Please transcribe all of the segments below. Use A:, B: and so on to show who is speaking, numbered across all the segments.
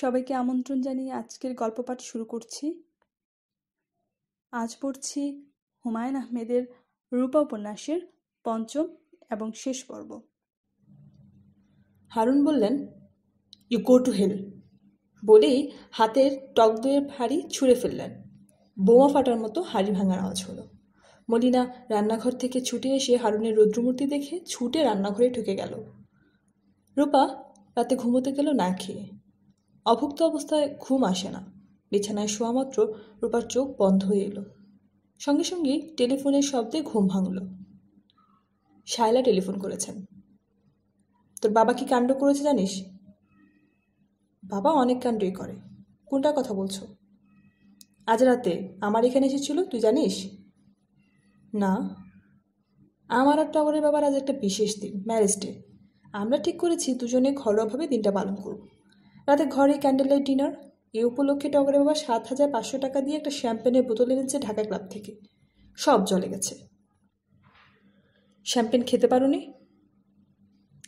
A: সবাইকে আমন্ত্রণ জানিয়ে আজকের গল্প পাঠ শুরু করছি আজ পড়ছি হুমায়ুন আহমেদের রূপা উপন্যাসের পঞ্চম এবং শেষ পর্ব হারুন বললেন ইউ গো টু হেল বলেই হাতের টক দইয়ের হাড়ি ছুঁড়ে ফেললেন বোমা ফাটার মতো হাড়ি ভাঙার আওয়াজ হলো মলিনা রান্নাঘর থেকে ছুটে এসে হারুনের রৌদ্রমূর্তি দেখে ছুটে রান্নাঘরে ঢুকে গেল রূপা রাতে ঘুমোতে গেল না খেয়ে অভুক্ত অবস্থায় ঘুম আসে না বিছানায় শোয়ামাত্র রূপার চোখ বন্ধ হয়ে এলো সঙ্গে সঙ্গে টেলিফোনের শব্দে ঘুম ভাঙল শায়লা টেলিফোন করেছেন তোর বাবা কি কাণ্ড করেছে জানিস বাবা অনেক কাণ্ডই করে কোনটা কথা বলছো আজ রাতে আমার এখানে এসেছিল তুই জানিস না আমার আর টগরের বাবার আজ একটা বিশেষ দিন ম্যারেজ ডে আমরা ঠিক করেছি দুজনে ঘরোয়াভাবে দিনটা পালন করবো রাতে ঘরে ক্যান্ডেল লাইট ডিনার এ উপলক্ষে টগরে বাবা সাত হাজার পাঁচশো টাকা দিয়ে একটা শ্যাম্পেনের বোতল এনেছে ঢাকা ক্লাব থেকে সব জলে গেছে শ্যাম্পেন খেতে নি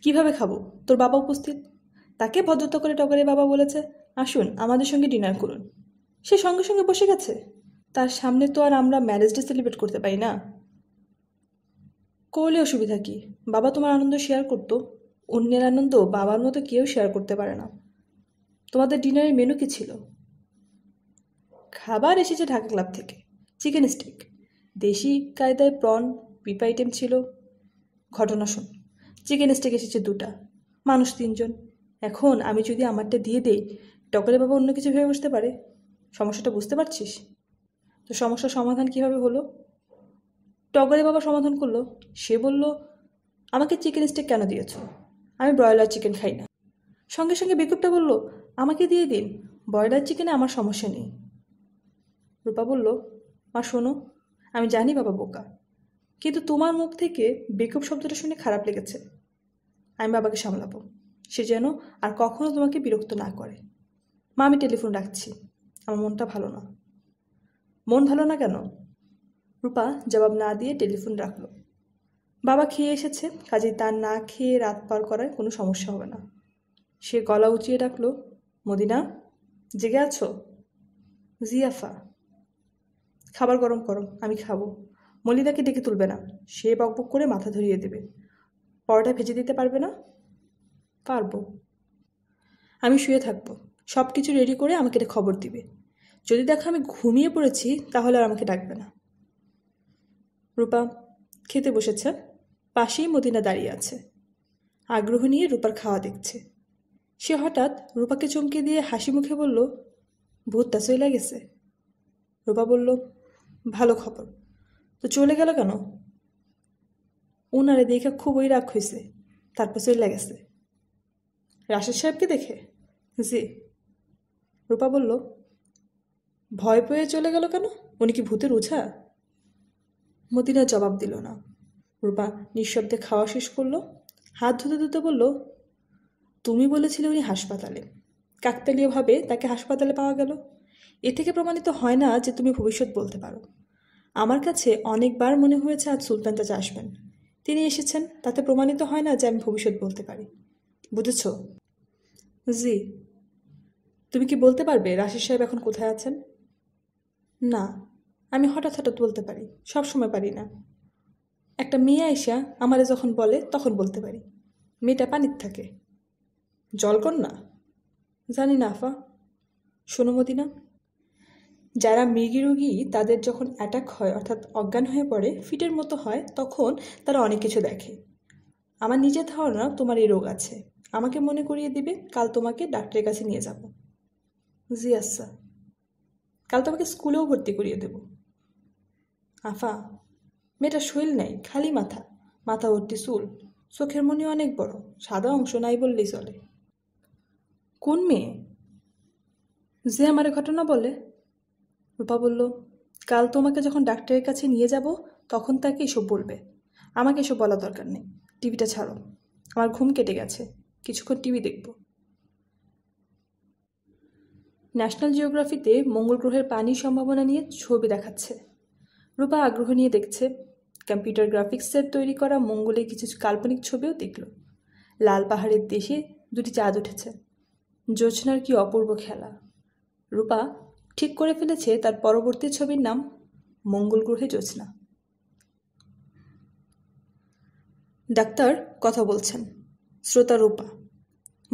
A: কিভাবে খাবো তোর বাবা উপস্থিত তাকে ভদ্রতা করে টগরে বাবা বলেছে আসুন আমাদের সঙ্গে ডিনার করুন সে সঙ্গে সঙ্গে বসে গেছে তার সামনে তো আর আমরা ম্যারেজ ডে সেলিব্রেট করতে পারি না করলে অসুবিধা কি বাবা তোমার আনন্দ শেয়ার করতো অন্যের আনন্দ বাবার মতো কেউ শেয়ার করতে পারে না তোমাদের ডিনারের মেনু কি ছিল খাবার এসেছে ঢাকা ক্লাব থেকে চিকেন স্টিক দেশি কায়দায় প্রন পিপ আইটেম ছিল ঘটনা শোন চিকেন স্টিক এসেছে দুটা মানুষ তিনজন এখন আমি যদি আমারটা দিয়ে দেই টকলে বাবা অন্য কিছু ভেবে বসতে পারে সমস্যাটা বুঝতে পারছিস তো সমস্যার সমাধান কিভাবে হলো টগরে বাবা সমাধান করলো সে বলল আমাকে চিকেন স্টিক কেন দিয়েছ আমি ব্রয়লার চিকেন খাই না সঙ্গে সঙ্গে বেকুবটা বলল আমাকে দিয়ে দিন ব্রয়লার চিকেনে আমার সমস্যা নেই রূপা বলল মা শোনো আমি জানি বাবা বোকা কিন্তু তোমার মুখ থেকে বেকব শব্দটা শুনে খারাপ লেগেছে আমি বাবাকে সামলাবো সে যেন আর কখনো তোমাকে বিরক্ত না করে মা আমি টেলিফোন রাখছি আমার মনটা ভালো না মন ভালো না কেন রূপা জবাব না দিয়ে টেলিফোন রাখলো বাবা খেয়ে এসেছে কাজেই তার না খেয়ে রাত পার করায় কোনো সমস্যা হবে না সে গলা উঁচিয়ে ডাকলো মদিনা জেগে আছো জিয়াফা খাবার গরম করো আমি খাবো মলিদাকে ডেকে তুলবে না সে বকবক করে মাথা ধরিয়ে দেবে পরোটা ভেজে দিতে পারবে না পারবো আমি শুয়ে থাকবো সব কিছু রেডি করে আমাকে এটা খবর দিবে যদি দেখো আমি ঘুমিয়ে পড়েছি তাহলে আর আমাকে ডাকবে না রূপা খেতে বসেছে পাশেই মদিনা দাঁড়িয়ে আছে আগ্রহ নিয়ে রূপার খাওয়া দেখছে সে হঠাৎ রূপাকে চমকে দিয়ে হাসি মুখে বলল ভূত চলে গেছে রূপা বলল ভালো খবর তো চলে গেল কেন উনারে দেখে খুবই রাগ হয়েছে তারপর চলে গেছে রাশেদ সাহেবকে দেখে জি রূপা বলল ভয় পেয়ে চলে গেল কেন উনি কি ভূতের উঝা মতিনা জবাব দিল না রূপা নিঃশব্দে খাওয়া শেষ করলো হাত ধুতে ধুতে বলল তুমি বলেছিলে উনি হাসপাতালে কাকতালীয়ভাবে তাকে হাসপাতালে পাওয়া গেল এ থেকে প্রমাণিত হয় না যে তুমি ভবিষ্যৎ বলতে পারো আমার কাছে অনেকবার মনে হয়েছে আজ সুলতান চাচা আসবেন তিনি এসেছেন তাতে প্রমাণিত হয় না যে আমি ভবিষ্যৎ বলতে পারি বুঝেছ জি তুমি কি বলতে পারবে রাশিদ সাহেব এখন কোথায় আছেন না আমি হঠাৎ হঠাৎ বলতে পারি সব সময় পারি না একটা মেয়ে আইসা আমারে যখন বলে তখন বলতে পারি মেয়েটা পানির থাকে জলকন্যা জানি না আফা শোনো মদিনা যারা মৃগী রোগী তাদের যখন অ্যাটাক হয় অর্থাৎ অজ্ঞান হয়ে পড়ে ফিটের মতো হয় তখন তারা অনেক কিছু দেখে আমার নিজের ধারণা তোমার এই রোগ আছে আমাকে মনে করিয়ে দিবে কাল তোমাকে ডাক্তারের কাছে নিয়ে যাব জি আচ্ছা কাল তোমাকে স্কুলেও ভর্তি করিয়ে দেব আফা মেয়েটা শৈল নাই খালি মাথা মাথা ভর্তি চুল চোখের মনি অনেক বড় সাদা অংশ নাই বললেই চলে কোন মেয়ে যে আমার ঘটনা বলে রূপা বলল কাল তোমাকে যখন ডাক্তারের কাছে নিয়ে যাব তখন তাকে এসব বলবে আমাকে এসব বলা দরকার নেই টিভিটা ছাড়ো আমার ঘুম কেটে গেছে কিছুক্ষণ টিভি দেখব ন্যাশনাল জিওগ্রাফিতে মঙ্গল গ্রহের পানির সম্ভাবনা নিয়ে ছবি দেখাচ্ছে রূপা আগ্রহ নিয়ে দেখছে কম্পিউটার গ্রাফিক্সের তৈরি করা মঙ্গলের কিছু কাল্পনিক ছবিও দেখল লাল পাহাড়ের দেশে দুটি চাঁদ উঠেছে জোছনার কি অপূর্ব খেলা রূপা ঠিক করে ফেলেছে তার পরবর্তী ছবির নাম মঙ্গল গ্রহে জোছনা ডাক্তার কথা বলছেন শ্রোতা রূপা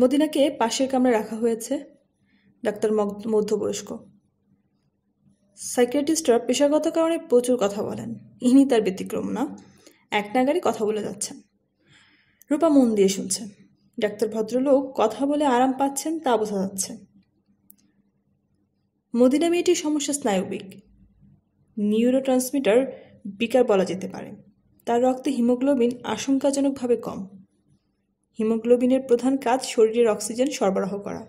A: মদিনাকে পাশের কামরা রাখা হয়েছে ডাক্তার মধ্যবয়স্ক সাইকিয়াট্রিস্টরা পেশাগত কারণে প্রচুর কথা বলেন ইনি তার ব্যতিক্রম না এক নাগারে কথা বলে যাচ্ছেন রূপা মন দিয়ে শুনছেন ডাক্তার ভদ্রলোক কথা বলে আরাম পাচ্ছেন তা বোঝা যাচ্ছে মদিনা মেয়েটির সমস্যা স্নায়ুবিক নিউরো ট্রান্সমিটার বিকার বলা যেতে পারে তার রক্তে হিমোগ্লোবিন আশঙ্কাজনকভাবে কম হিমোগ্লোবিনের প্রধান কাজ শরীরের অক্সিজেন সরবরাহ করা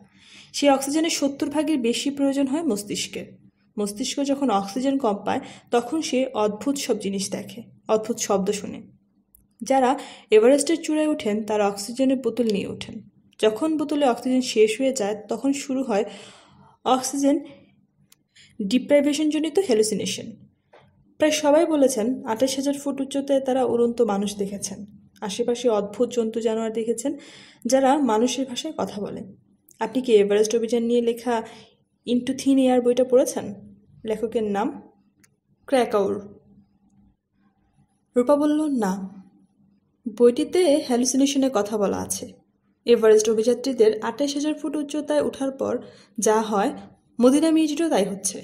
A: সেই অক্সিজেনের সত্তর ভাগের বেশি প্রয়োজন হয় মস্তিষ্কের মস্তিষ্ক যখন অক্সিজেন কম পায় তখন সে অদ্ভুত সব জিনিস দেখে অদ্ভুত শব্দ শুনে যারা এভারেস্টের চূড়ায় ওঠেন তারা অক্সিজেনের বোতল নিয়ে ওঠেন যখন বোতলে অক্সিজেন শেষ হয়ে যায় তখন শুরু হয় অক্সিজেন ডিপ্রাইভেশনজনিত হ্যালুসিনেশন প্রায় সবাই বলেছেন আঠাশ হাজার ফুট উচ্চতায় তারা উড়ন্ত মানুষ দেখেছেন আশেপাশে অদ্ভুত জন্তু জানোয়ার দেখেছেন যারা মানুষের ভাষায় কথা বলে আপনি কি এভারেস্ট অভিযান নিয়ে লেখা ইন্টু থিন এয়ার বইটা পড়েছেন লেখকের নাম ক্র্যাকাউর রূপা বলল না বইটিতে হ্যালুসিনেশনের কথা বলা আছে এভারেস্ট অভিযাত্রীদের আঠাশ হাজার ফুট উচ্চতায় ওঠার পর যা হয় মদিনা মিউজিটও তাই হচ্ছে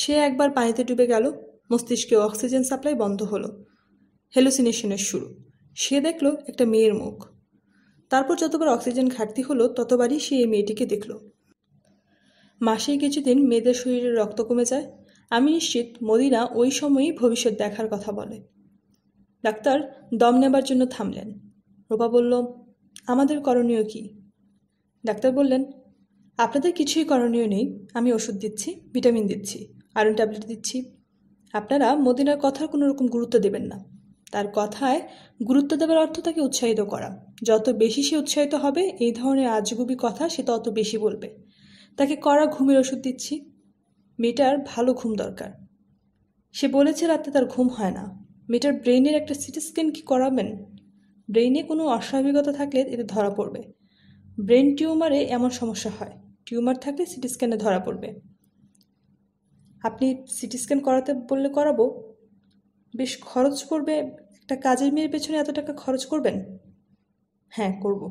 A: সে একবার পানিতে ডুবে গেল মস্তিষ্কে অক্সিজেন সাপ্লাই বন্ধ হলো হ্যালুসিনেশনের শুরু সে দেখলো একটা মেয়ের মুখ তারপর যতবার অক্সিজেন ঘাটতি হলো ততবারই সে এই মেয়েটিকে দেখল মাসে কিছুদিন মেয়েদের শরীরে রক্ত কমে যায় আমি নিশ্চিত মদিনা ওই সময়ই ভবিষ্যৎ দেখার কথা বলে ডাক্তার দম নেবার জন্য থামলেন রোপা বলল আমাদের করণীয় কি ডাক্তার বললেন আপনাদের কিছুই করণীয় নেই আমি ওষুধ দিচ্ছি ভিটামিন দিচ্ছি আয়রন ট্যাবলেট দিচ্ছি আপনারা মদিনার কথার কোনো রকম গুরুত্ব দেবেন না তার কথায় গুরুত্ব দেওয়ার অর্থ তাকে উৎসাহিত করা যত বেশি সে উৎসাহিত হবে এই ধরনের আজগুবি কথা সে তত বেশি বলবে তাকে কড়া ঘুমের ওষুধ দিচ্ছি মেয়েটার ভালো ঘুম দরকার সে বলেছে রাতে তার ঘুম হয় না মেয়েটার ব্রেনের একটা সিটি স্ক্যান কি করাবেন ব্রেনে কোনো অস্বাভাবিকতা থাকলে এতে ধরা পড়বে ব্রেন টিউমারে এমন সমস্যা হয় টিউমার থাকলে সিটি স্ক্যানে ধরা পড়বে আপনি সিটি স্ক্যান করাতে বললে করাবো বেশ খরচ পড়বে একটা কাজের মেয়ের পেছনে এত টাকা খরচ করবেন হ্যাঁ করব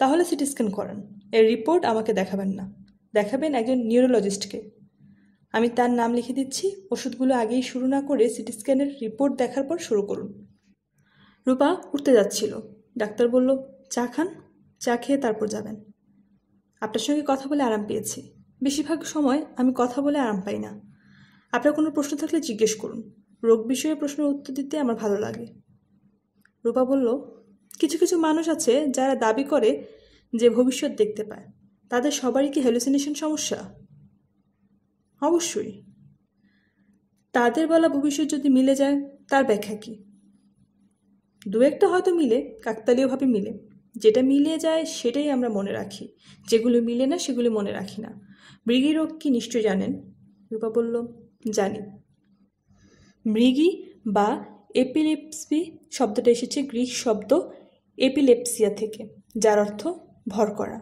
A: তাহলে সিটি স্ক্যান করান এর রিপোর্ট আমাকে দেখাবেন না দেখাবেন একজন নিউরোলজিস্টকে আমি তার নাম লিখে দিচ্ছি ওষুধগুলো আগেই শুরু না করে সিটি স্ক্যানের রিপোর্ট দেখার পর শুরু করুন রূপা উঠতে যাচ্ছিল ডাক্তার বলল চা খান চা খেয়ে তারপর যাবেন আপনার সঙ্গে কথা বলে আরাম পেয়েছি বেশিরভাগ সময় আমি কথা বলে আরাম পাই না আপনার কোনো প্রশ্ন থাকলে জিজ্ঞেস করুন রোগ বিষয়ে প্রশ্নের উত্তর দিতে আমার ভালো লাগে রূপা বলল কিছু কিছু মানুষ আছে যারা দাবি করে যে ভবিষ্যৎ দেখতে পায় তাদের সবারই কি হ্যালুসিনেশন সমস্যা অবশ্যই তাদের বলা ভবিষ্যৎ যদি মিলে যায় তার ব্যাখ্যা কী দু একটা হয়তো মিলে কাকতালীয়ভাবে মিলে যেটা মিলে যায় সেটাই আমরা মনে রাখি যেগুলো মিলে না সেগুলো মনে রাখি না মৃগী রোগ কি নিশ্চয় জানেন রূপা বলল জানি মৃগী বা এপিলেপসি শব্দটা এসেছে গ্রিক শব্দ এপিলেপসিয়া থেকে যার অর্থ ভর করা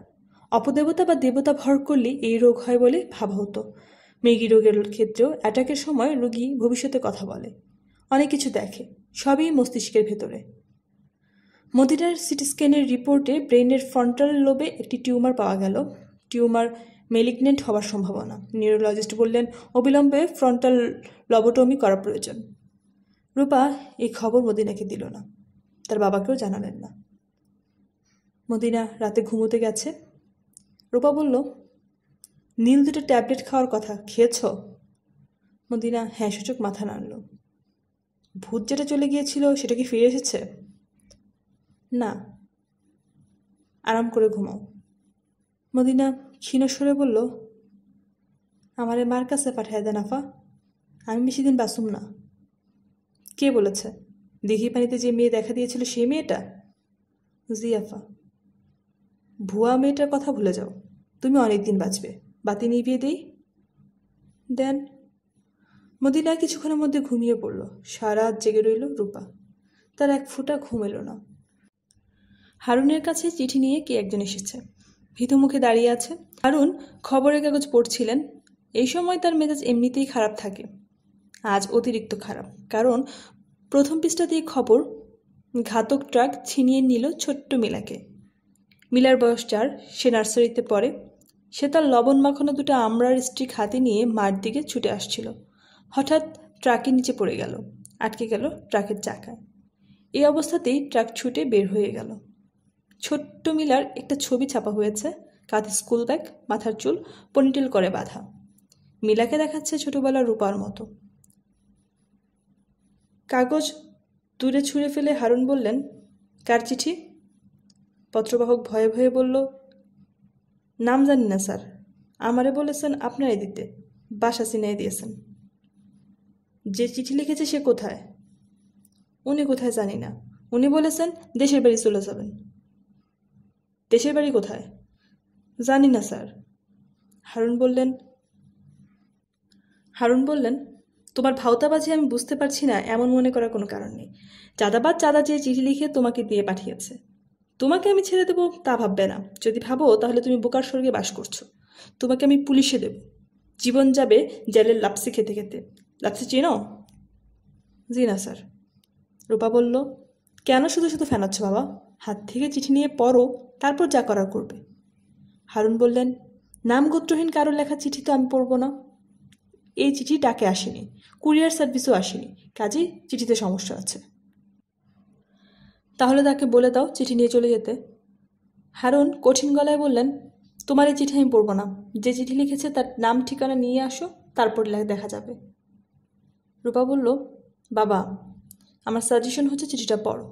A: অপদেবতা বা দেবতা ভর করলে এই রোগ হয় বলে ভাবা হতো মেগি রোগের ক্ষেত্রেও অ্যাটাকের সময় রোগী ভবিষ্যতে কথা বলে অনেক কিছু দেখে সবই মস্তিষ্কের ভেতরে মদিনার সিটি স্ক্যানের রিপোর্টে ব্রেনের ফ্রন্টাল লোবে একটি টিউমার পাওয়া গেল টিউমার মেলিগনেন্ট হওয়ার সম্ভাবনা নিউরোলজিস্ট বললেন অবিলম্বে ফ্রন্টাল লবোটমি করা প্রয়োজন রূপা এই খবর মদিনাকে দিল না তার বাবাকেও জানালেন না মদিনা রাতে ঘুমোতে গেছে রূপা বলল নীল দুটো ট্যাবলেট খাওয়ার কথা খেয়েছ মদিনা হ্যাঁ সূচক মাথা নাড়ল ভূত যেটা চলে গিয়েছিল সেটা কি ফিরে এসেছে না আরাম করে ঘুমাও মদিনা ক্ষীণ সরে বলল এ মার কাছে পাঠায় দেন আফা আমি বেশি দিন বাসুম না কে বলেছে দিঘি পানিতে যে মেয়ে দেখা দিয়েছিল সেই মেয়েটা জিয়াফা ভুয়া মেয়েটার কথা ভুলে যাও তুমি অনেক দিন বাঁচবে বাতি নিভিয়ে দিই দেন মদিনা কিছুক্ষণের মধ্যে ঘুমিয়ে পড়ল সারা জেগে রইল রূপা তার এক ফোঁটা ঘুম এলো না হারুনের কাছে চিঠি নিয়ে কে একজন এসেছে ভীতু মুখে দাঁড়িয়ে আছে হারুন খবরের কাগজ পড়ছিলেন এই সময় তার মেজাজ এমনিতেই খারাপ থাকে আজ অতিরিক্ত খারাপ কারণ প্রথম পৃষ্ঠা দিয়ে খবর ঘাতক ট্রাক ছিনিয়ে নিল ছোট্ট মিলাকে মিলার বয়স চার সে নার্সারিতে পড়ে সে তার লবণ মাখানো দুটো আমড়ার স্টিক হাতে নিয়ে মার দিকে ছুটে আসছিল হঠাৎ ট্রাকের নিচে পড়ে গেল আটকে গেল ট্রাকের চাকায় এই অবস্থাতেই ট্রাক ছুটে বের হয়ে গেল ছোট্ট মিলার একটা ছবি ছাপা হয়েছে কাঁধে স্কুল ব্যাগ মাথার চুল পনিটেল করে বাঁধা মিলাকে দেখাচ্ছে ছোটবেলার রূপার মতো কাগজ দূরে ছুঁড়ে ফেলে হারুন বললেন কার চিঠি পত্রবাহক ভয়ে ভয়ে বলল নাম জানি না স্যার আমারে বলেছেন আপনারাই দিতে বাসা চিনাই দিয়েছেন যে চিঠি লিখেছে সে কোথায় উনি কোথায় জানি না উনি বলেছেন দেশের বাড়ি চলে যাবেন দেশের বাড়ি কোথায় জানি না স্যার হারুন বললেন হারুন বললেন তোমার ভাওতাবাজি আমি বুঝতে পারছি না এমন মনে করার কোনো কারণ নেই চাঁদাবাদ চাঁদা যে চিঠি লিখে তোমাকে দিয়ে পাঠিয়েছে তোমাকে আমি ছেড়ে দেবো তা ভাববে না যদি ভাবো তাহলে তুমি বোকার স্বর্গে বাস করছো তোমাকে আমি পুলিশে দেব জীবন যাবে জেলের লাপসি খেতে খেতে লাপসি চেনো জি না স্যার রূপা বলল কেন শুধু শুধু ফেনাচ্ছ বাবা হাত থেকে চিঠি নিয়ে পড়ো তারপর যা করার করবে হারুন বললেন নাম গোত্রহীন কারোর লেখা চিঠি তো আমি পড়বো না এই চিঠি ডাকে আসেনি কুরিয়ার সার্ভিসও আসেনি কাজেই চিঠিতে সমস্যা আছে তাহলে তাকে বলে দাও চিঠি নিয়ে চলে যেতে হারুন কঠিন গলায় বললেন তোমার এই চিঠি আমি পড়বো না যে চিঠি লিখেছে তার নাম ঠিকানা নিয়ে আসো তারপর দেখা যাবে রূপা বলল বাবা আমার সাজেশন হচ্ছে চিঠিটা পড়ো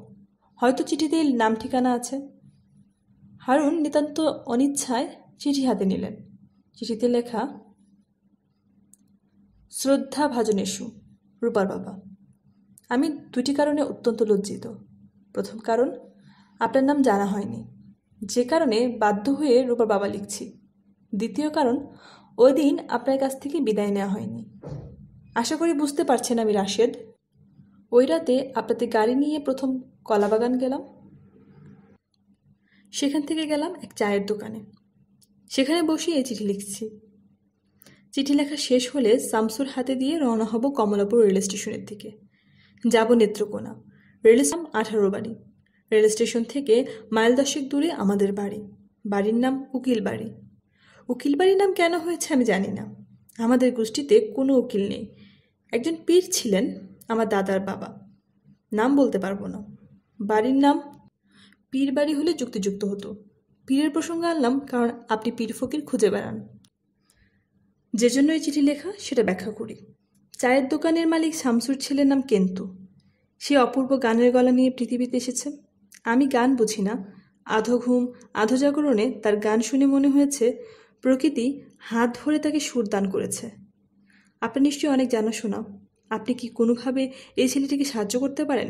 A: হয়তো চিঠিতে নাম ঠিকানা আছে হারুন নিতান্ত অনিচ্ছায় চিঠি হাতে নিলেন চিঠিতে লেখা শ্রদ্ধা ভাজনেশু রূপার বাবা আমি দুটি কারণে অত্যন্ত লজ্জিত প্রথম কারণ আপনার নাম জানা হয়নি যে কারণে বাধ্য হয়ে রূপার বাবা লিখছি দ্বিতীয় কারণ ওই দিন আপনার কাছ থেকে বিদায় নেওয়া হয়নি আশা করি বুঝতে পারছেন আমি রাশেদ ওই রাতে আপনাদের গাড়ি নিয়ে প্রথম কলাবাগান গেলাম সেখান থেকে গেলাম এক চায়ের দোকানে সেখানে বসিয়ে চিঠি লিখছি চিঠি লেখা শেষ হলে সামসুর হাতে দিয়ে রওনা হব কমলাপুর রেল স্টেশনের দিকে যাব নেত্রকোনা রেলস্টাম আঠারো বাড়ি রেল স্টেশন থেকে মাইল দশেক দূরে আমাদের বাড়ি বাড়ির নাম উকিল বাড়ি উকিল বাড়ির নাম কেন হয়েছে আমি জানি না আমাদের গোষ্ঠীতে কোনো উকিল নেই একজন পীর ছিলেন আমার দাদার বাবা নাম বলতে পারবো না বাড়ির নাম পীর বাড়ি হলে যুক্তিযুক্ত হতো পীরের প্রসঙ্গ আনলাম কারণ আপনি পীর ফকির খুঁজে বেড়ান যে জন্য এই চিঠি লেখা সেটা ব্যাখ্যা করি চায়ের দোকানের মালিক শামসুর ছেলের নাম কেন্তু সে অপূর্ব গানের গলা নিয়ে পৃথিবীতে এসেছে আমি গান বুঝি না আধো ঘুম আধো জাগরণে তার গান শুনে মনে হয়েছে প্রকৃতি হাত ধরে তাকে সুর দান করেছে আপনি নিশ্চয়ই অনেক জানাশোনা আপনি কি কোনোভাবে এই ছেলেটিকে সাহায্য করতে পারেন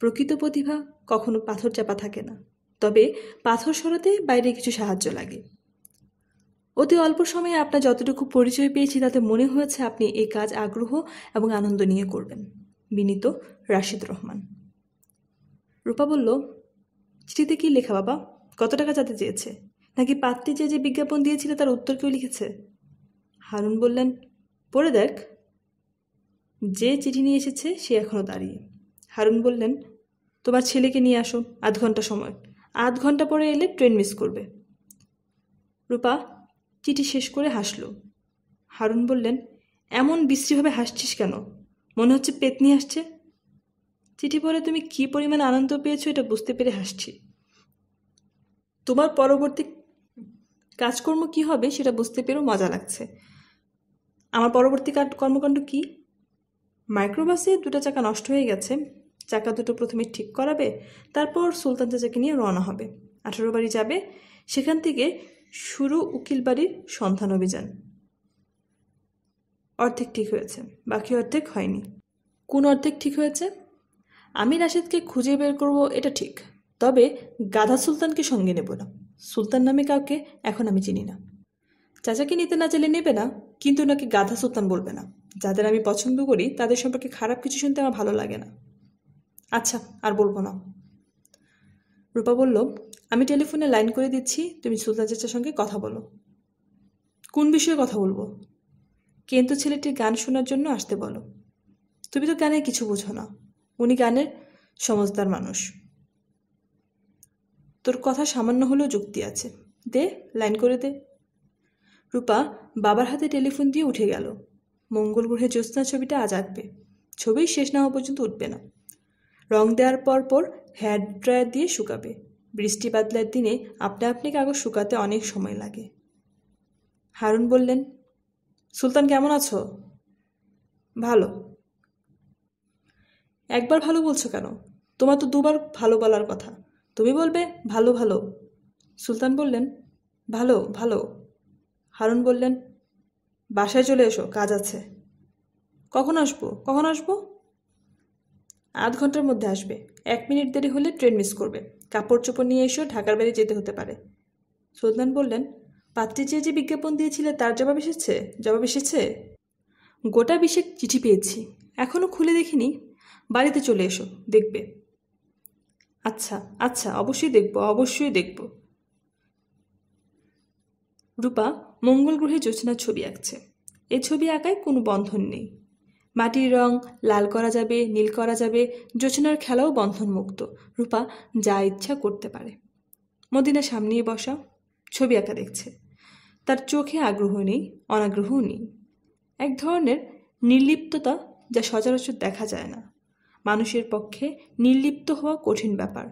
A: প্রকৃত প্রতিভা কখনো পাথর চাপা থাকে না তবে পাথর সরাতে বাইরে কিছু সাহায্য লাগে অতি অল্প সময়ে আপনার যতটুকু পরিচয় পেয়েছি তাতে মনে হয়েছে আপনি এই কাজ আগ্রহ এবং আনন্দ নিয়ে করবেন বিনীত রাশিদ রহমান রূপা বলল চিঠিতে কি লেখা বাবা কত টাকা চাতে চেয়েছে নাকি পাত্রী যে যে বিজ্ঞাপন দিয়েছিল তার উত্তর কেউ লিখেছে হারুন বললেন পড়ে দেখ যে চিঠি নিয়ে এসেছে সে এখনও দাঁড়িয়ে হারুন বললেন তোমার ছেলেকে নিয়ে আসো আধ ঘন্টা সময় আধ ঘন্টা পরে এলে ট্রেন মিস করবে রূপা চিঠি শেষ করে হাসল হারুন বললেন এমন বিশ্রীভাবে হাসছিস কেন মনে হচ্ছে পেতনি আসছে চিঠি পড়ে তুমি কি পরিমাণ আনন্দ পেয়েছো এটা বুঝতে পেরে হাসছি তোমার পরবর্তী কাজকর্ম কি হবে সেটা বুঝতে পেরেও মজা লাগছে আমার পরবর্তী কর্মকাণ্ড কি মাইক্রোবাসে দুটো চাকা নষ্ট হয়ে গেছে চাকা দুটো প্রথমে ঠিক করাবে তারপর সুলতান চাচাকে নিয়ে রওনা হবে আঠারো বাড়ি যাবে সেখান থেকে শুরু উকিল বাড়ির সন্ধান অভিযান অর্ধেক ঠিক হয়েছে বাকি অর্ধেক হয়নি কোন অর্ধেক ঠিক হয়েছে আমি রাশেদকে খুঁজে বের করব এটা ঠিক তবে গাধা সুলতানকে সঙ্গে নেব না সুলতান নামে কাউকে এখন আমি চিনি না চাচাকে নিতে না চাইলে নেবে না কিন্তু নাকি গাধা সুলতান বলবে না যাদের আমি পছন্দ করি তাদের সম্পর্কে খারাপ কিছু শুনতে আমার ভালো লাগে না আচ্ছা আর বলবো না রূপা বলল আমি টেলিফোনে লাইন করে দিচ্ছি তুমি সুলতান চাচার সঙ্গে কথা বলো কোন বিষয়ে কথা বলবো কিন্তু ছেলেটি গান শোনার জন্য আসতে বলো তুমি তো গানের কিছু বোঝো না উনি গানের সমজদার মানুষ তোর কথা সামান্য হলেও যুক্তি আছে দে লাইন করে দে রূপা বাবার হাতে টেলিফোন দিয়ে উঠে গেল মঙ্গল গ্রহে জ্যোৎস্না ছবিটা আজ আঁকবে ছবি শেষ না হওয়া পর্যন্ত উঠবে না রং দেওয়ার পর পর হেয়ার ড্রায়ার দিয়ে শুকাবে বৃষ্টি বাদলার দিনে আপনা আপনি কাগজ শুকাতে অনেক সময় লাগে হারুন বললেন সুলতান কেমন আছো ভালো একবার ভালো বলছো কেন তোমার তো দুবার ভালো বলার কথা তুমি বলবে ভালো ভালো সুলতান বললেন ভালো ভালো হারুন বললেন বাসায় চলে এসো কাজ আছে কখন আসবো কখন আসবো আধ ঘন্টার মধ্যে আসবে এক মিনিট দেরি হলে ট্রেন মিস করবে কাপড় চোপড় নিয়ে এসো ঢাকার বাইরে যেতে হতে পারে সুলতান বললেন পাত্রে চেয়ে যে বিজ্ঞাপন দিয়েছিলে তার জবাব এসেছে জবাব এসেছে গোটা বিশেক চিঠি পেয়েছি এখনও খুলে দেখিনি বাড়িতে চলে এসো দেখবে আচ্ছা আচ্ছা অবশ্যই দেখব অবশ্যই দেখব রূপা মঙ্গল গ্রহে জ্যোৎস্নার ছবি আঁকছে এ ছবি আঁকায় কোনো বন্ধন নেই মাটির রং লাল করা যাবে নীল করা যাবে জ্যোৎস্নার খেলাও বন্ধনমুক্ত রূপা যা ইচ্ছা করতে পারে মদিনা সামনেই বসা ছবি আঁকা দেখছে তার চোখে আগ্রহ নেই অনাগ্রহও নেই এক ধরনের নির্লিপ্ততা যা সচরাচর দেখা যায় না মানুষের পক্ষে নির্লিপ্ত হওয়া কঠিন ব্যাপার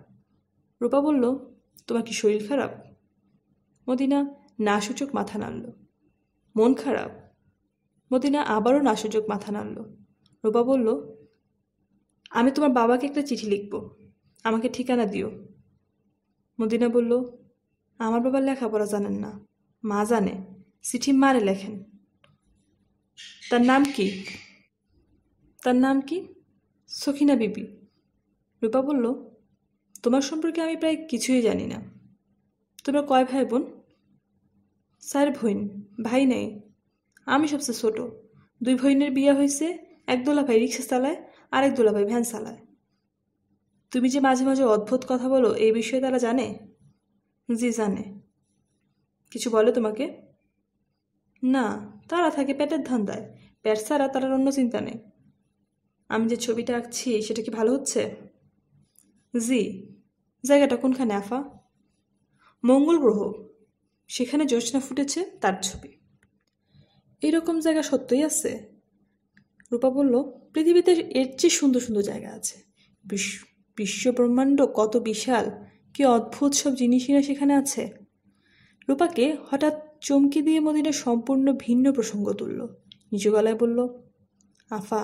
A: রূপা বলল তোমার কি শরীর খারাপ মদিনা নাসূচক মাথা নাড়ল মন খারাপ মদিনা আবারও নাসূচক মাথা নাড়ল রূপা বলল আমি তোমার বাবাকে একটা চিঠি লিখব আমাকে ঠিকানা দিও মদিনা বলল আমার বাবা লেখাপড়া জানেন না মা জানে চিঠি মারে লেখেন তার নাম কি তার নাম কি সখিনা বিবি রূপা বলল তোমার সম্পর্কে আমি প্রায় কিছুই জানি না তোমরা কয় ভাই বোন স্যার ভইন ভাই নেই আমি সবচেয়ে ছোট দুই ভইনের বিয়ে হয়েছে এক দোলা ভাই রিক্সা চালায় আর এক দোলা ভাই ভ্যান চালায় তুমি যে মাঝে মাঝে অদ্ভুত কথা বলো এই বিষয়ে তারা জানে জি জানে কিছু বলে তোমাকে না তারা থাকে পেটের ধান্দায় প্যাট ছাড়া তারার অন্য চিন্তা নেই আমি যে ছবিটা আঁকছি সেটা কি ভালো হচ্ছে জি জায়গাটা কোনখানে আফা মঙ্গল গ্রহ সেখানে জ্যোৎস্না ফুটেছে তার ছবি এরকম জায়গা সত্যই আছে রূপা বলল পৃথিবীতে এর চেয়ে সুন্দর সুন্দর জায়গা আছে বিশ্ব বিশ্বব্রহ্মাণ্ড কত বিশাল কি অদ্ভুত সব জিনিসই না সেখানে আছে রূপাকে হঠাৎ চমকি দিয়ে মদিনা সম্পূর্ণ ভিন্ন প্রসঙ্গ তুলল নিচু গলায় বলল আফা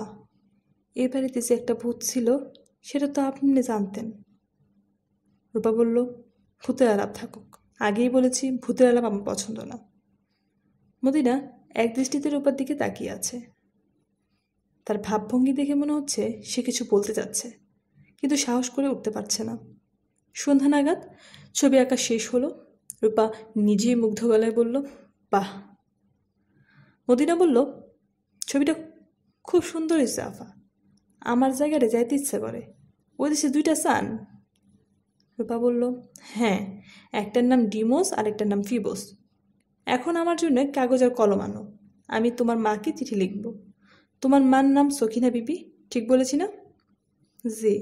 A: এ বাড়িতে যে একটা ভূত ছিল সেটা তো আপনি জানতেন রূপা বলল ভূতের আলাপ থাকুক আগেই বলেছি ভূতের আলাপ আমার পছন্দ না মদিনা এক দৃষ্টিতে রূপার দিকে তাকিয়ে আছে তার ভাবভঙ্গি দেখে মনে হচ্ছে সে কিছু বলতে যাচ্ছে কিন্তু সাহস করে উঠতে পারছে না সন্ধ্যা নাগাদ ছবি আঁকা শেষ হলো রূপা নিজেই মুগ্ধ গলায় বলল বাহ মদিনা বলল ছবিটা খুব সুন্দর হয়েছে আফা আমার জায়গাটা যাইতে ইচ্ছে করে ওই দেশে দুইটা সান রূপা বলল হ্যাঁ একটার নাম ডিমোস আর একটার নাম ফিবোস এখন আমার জন্য কাগজ আর কলম আনো আমি তোমার মাকে চিঠি লিখব তোমার মার নাম সখিনা বিবি ঠিক বলেছি না জি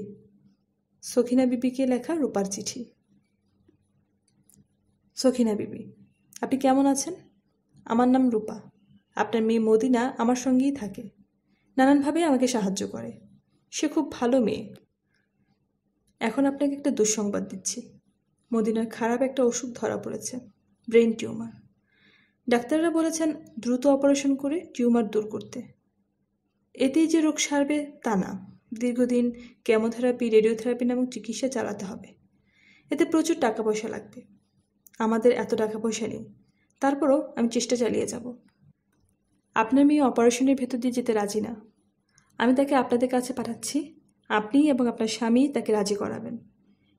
A: সখিনা বিবিকে লেখা রূপার চিঠি সখিনা বিবি আপনি কেমন আছেন আমার নাম রূপা আপনার মেয়ে মদিনা আমার সঙ্গেই থাকে নানানভাবে আমাকে সাহায্য করে সে খুব ভালো মেয়ে এখন আপনাকে একটা দুঃসংবাদ দিচ্ছি মদিনার খারাপ একটা অসুখ ধরা পড়েছে ব্রেন টিউমার ডাক্তাররা বলেছেন দ্রুত অপারেশন করে টিউমার দূর করতে এতেই যে রোগ সারবে তা না দীর্ঘদিন কেমোথেরাপি রেডিওথেরাপি নামক চিকিৎসা চালাতে হবে এতে প্রচুর টাকা পয়সা লাগবে আমাদের এত টাকা পয়সা নেই তারপরও আমি চেষ্টা চালিয়ে যাব আপনার মেয়ে অপারেশনের ভেতর দিয়ে যেতে রাজি না আমি তাকে আপনাদের কাছে পাঠাচ্ছি আপনি এবং আপনার স্বামী তাকে রাজি করাবেন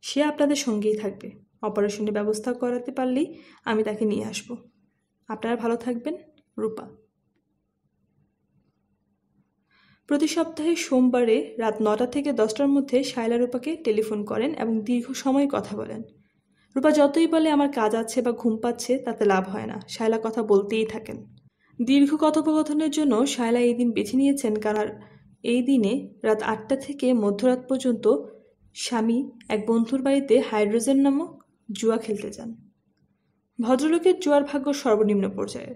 A: সে আপনাদের সঙ্গেই থাকবে অপারেশনের ব্যবস্থা করাতে পারলেই আমি তাকে নিয়ে আসব আপনারা ভালো থাকবেন রূপা প্রতি সপ্তাহে সোমবারে রাত নটা থেকে দশটার মধ্যে শায়লা রূপাকে টেলিফোন করেন এবং দীর্ঘ সময় কথা বলেন রূপা যতই বলে আমার কাজ আছে বা ঘুম পাচ্ছে তাতে লাভ হয় না শায়লা কথা বলতেই থাকেন দীর্ঘ কথোপকথনের জন্য শায়লা এই দিন বেছে নিয়েছেন কারণ এই দিনে রাত আটটা থেকে মধ্যরাত পর্যন্ত স্বামী এক বন্ধুর বাড়িতে হাইড্রোজেন নামক জুয়া খেলতে যান ভদ্রলোকের জুয়ার ভাগ্য সর্বনিম্ন পর্যায়ে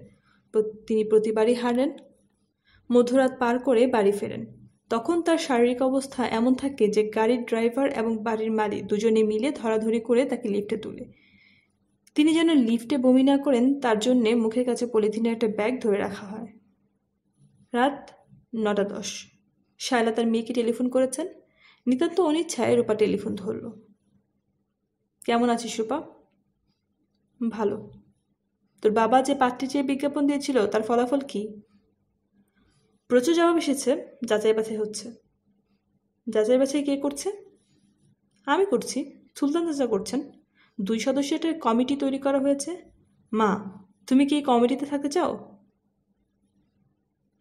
A: তিনি প্রতিবারই হারেন মধ্যরাত পার করে বাড়ি ফেরেন তখন তার শারীরিক অবস্থা এমন থাকে যে গাড়ির ড্রাইভার এবং বাড়ির মালিক দুজনে মিলে ধরাধরি করে তাকে লিফটে তোলে তিনি যেন লিফটে বমি না করেন তার জন্যে মুখের কাছে পলিথিনের একটা ব্যাগ ধরে রাখা হয় রাত নটা দশ শায়লা তার মেয়েকে টেলিফোন করেছেন নিতান্ত অনিচ্ছায় রূপা টেলিফোন ধরল কেমন আছিস রূপা ভালো তোর বাবা যে পাত্রী চেয়ে বিজ্ঞাপন দিয়েছিল তার ফলাফল কী প্রচুর জবাব এসেছে যাচাই বাছাই হচ্ছে যাচাই বাছাই কে করছে আমি করছি সুলতান চাচা করছেন দুই সদস্যের একটা কমিটি তৈরি করা হয়েছে মা তুমি কি এই কমিটিতে থাকতে চাও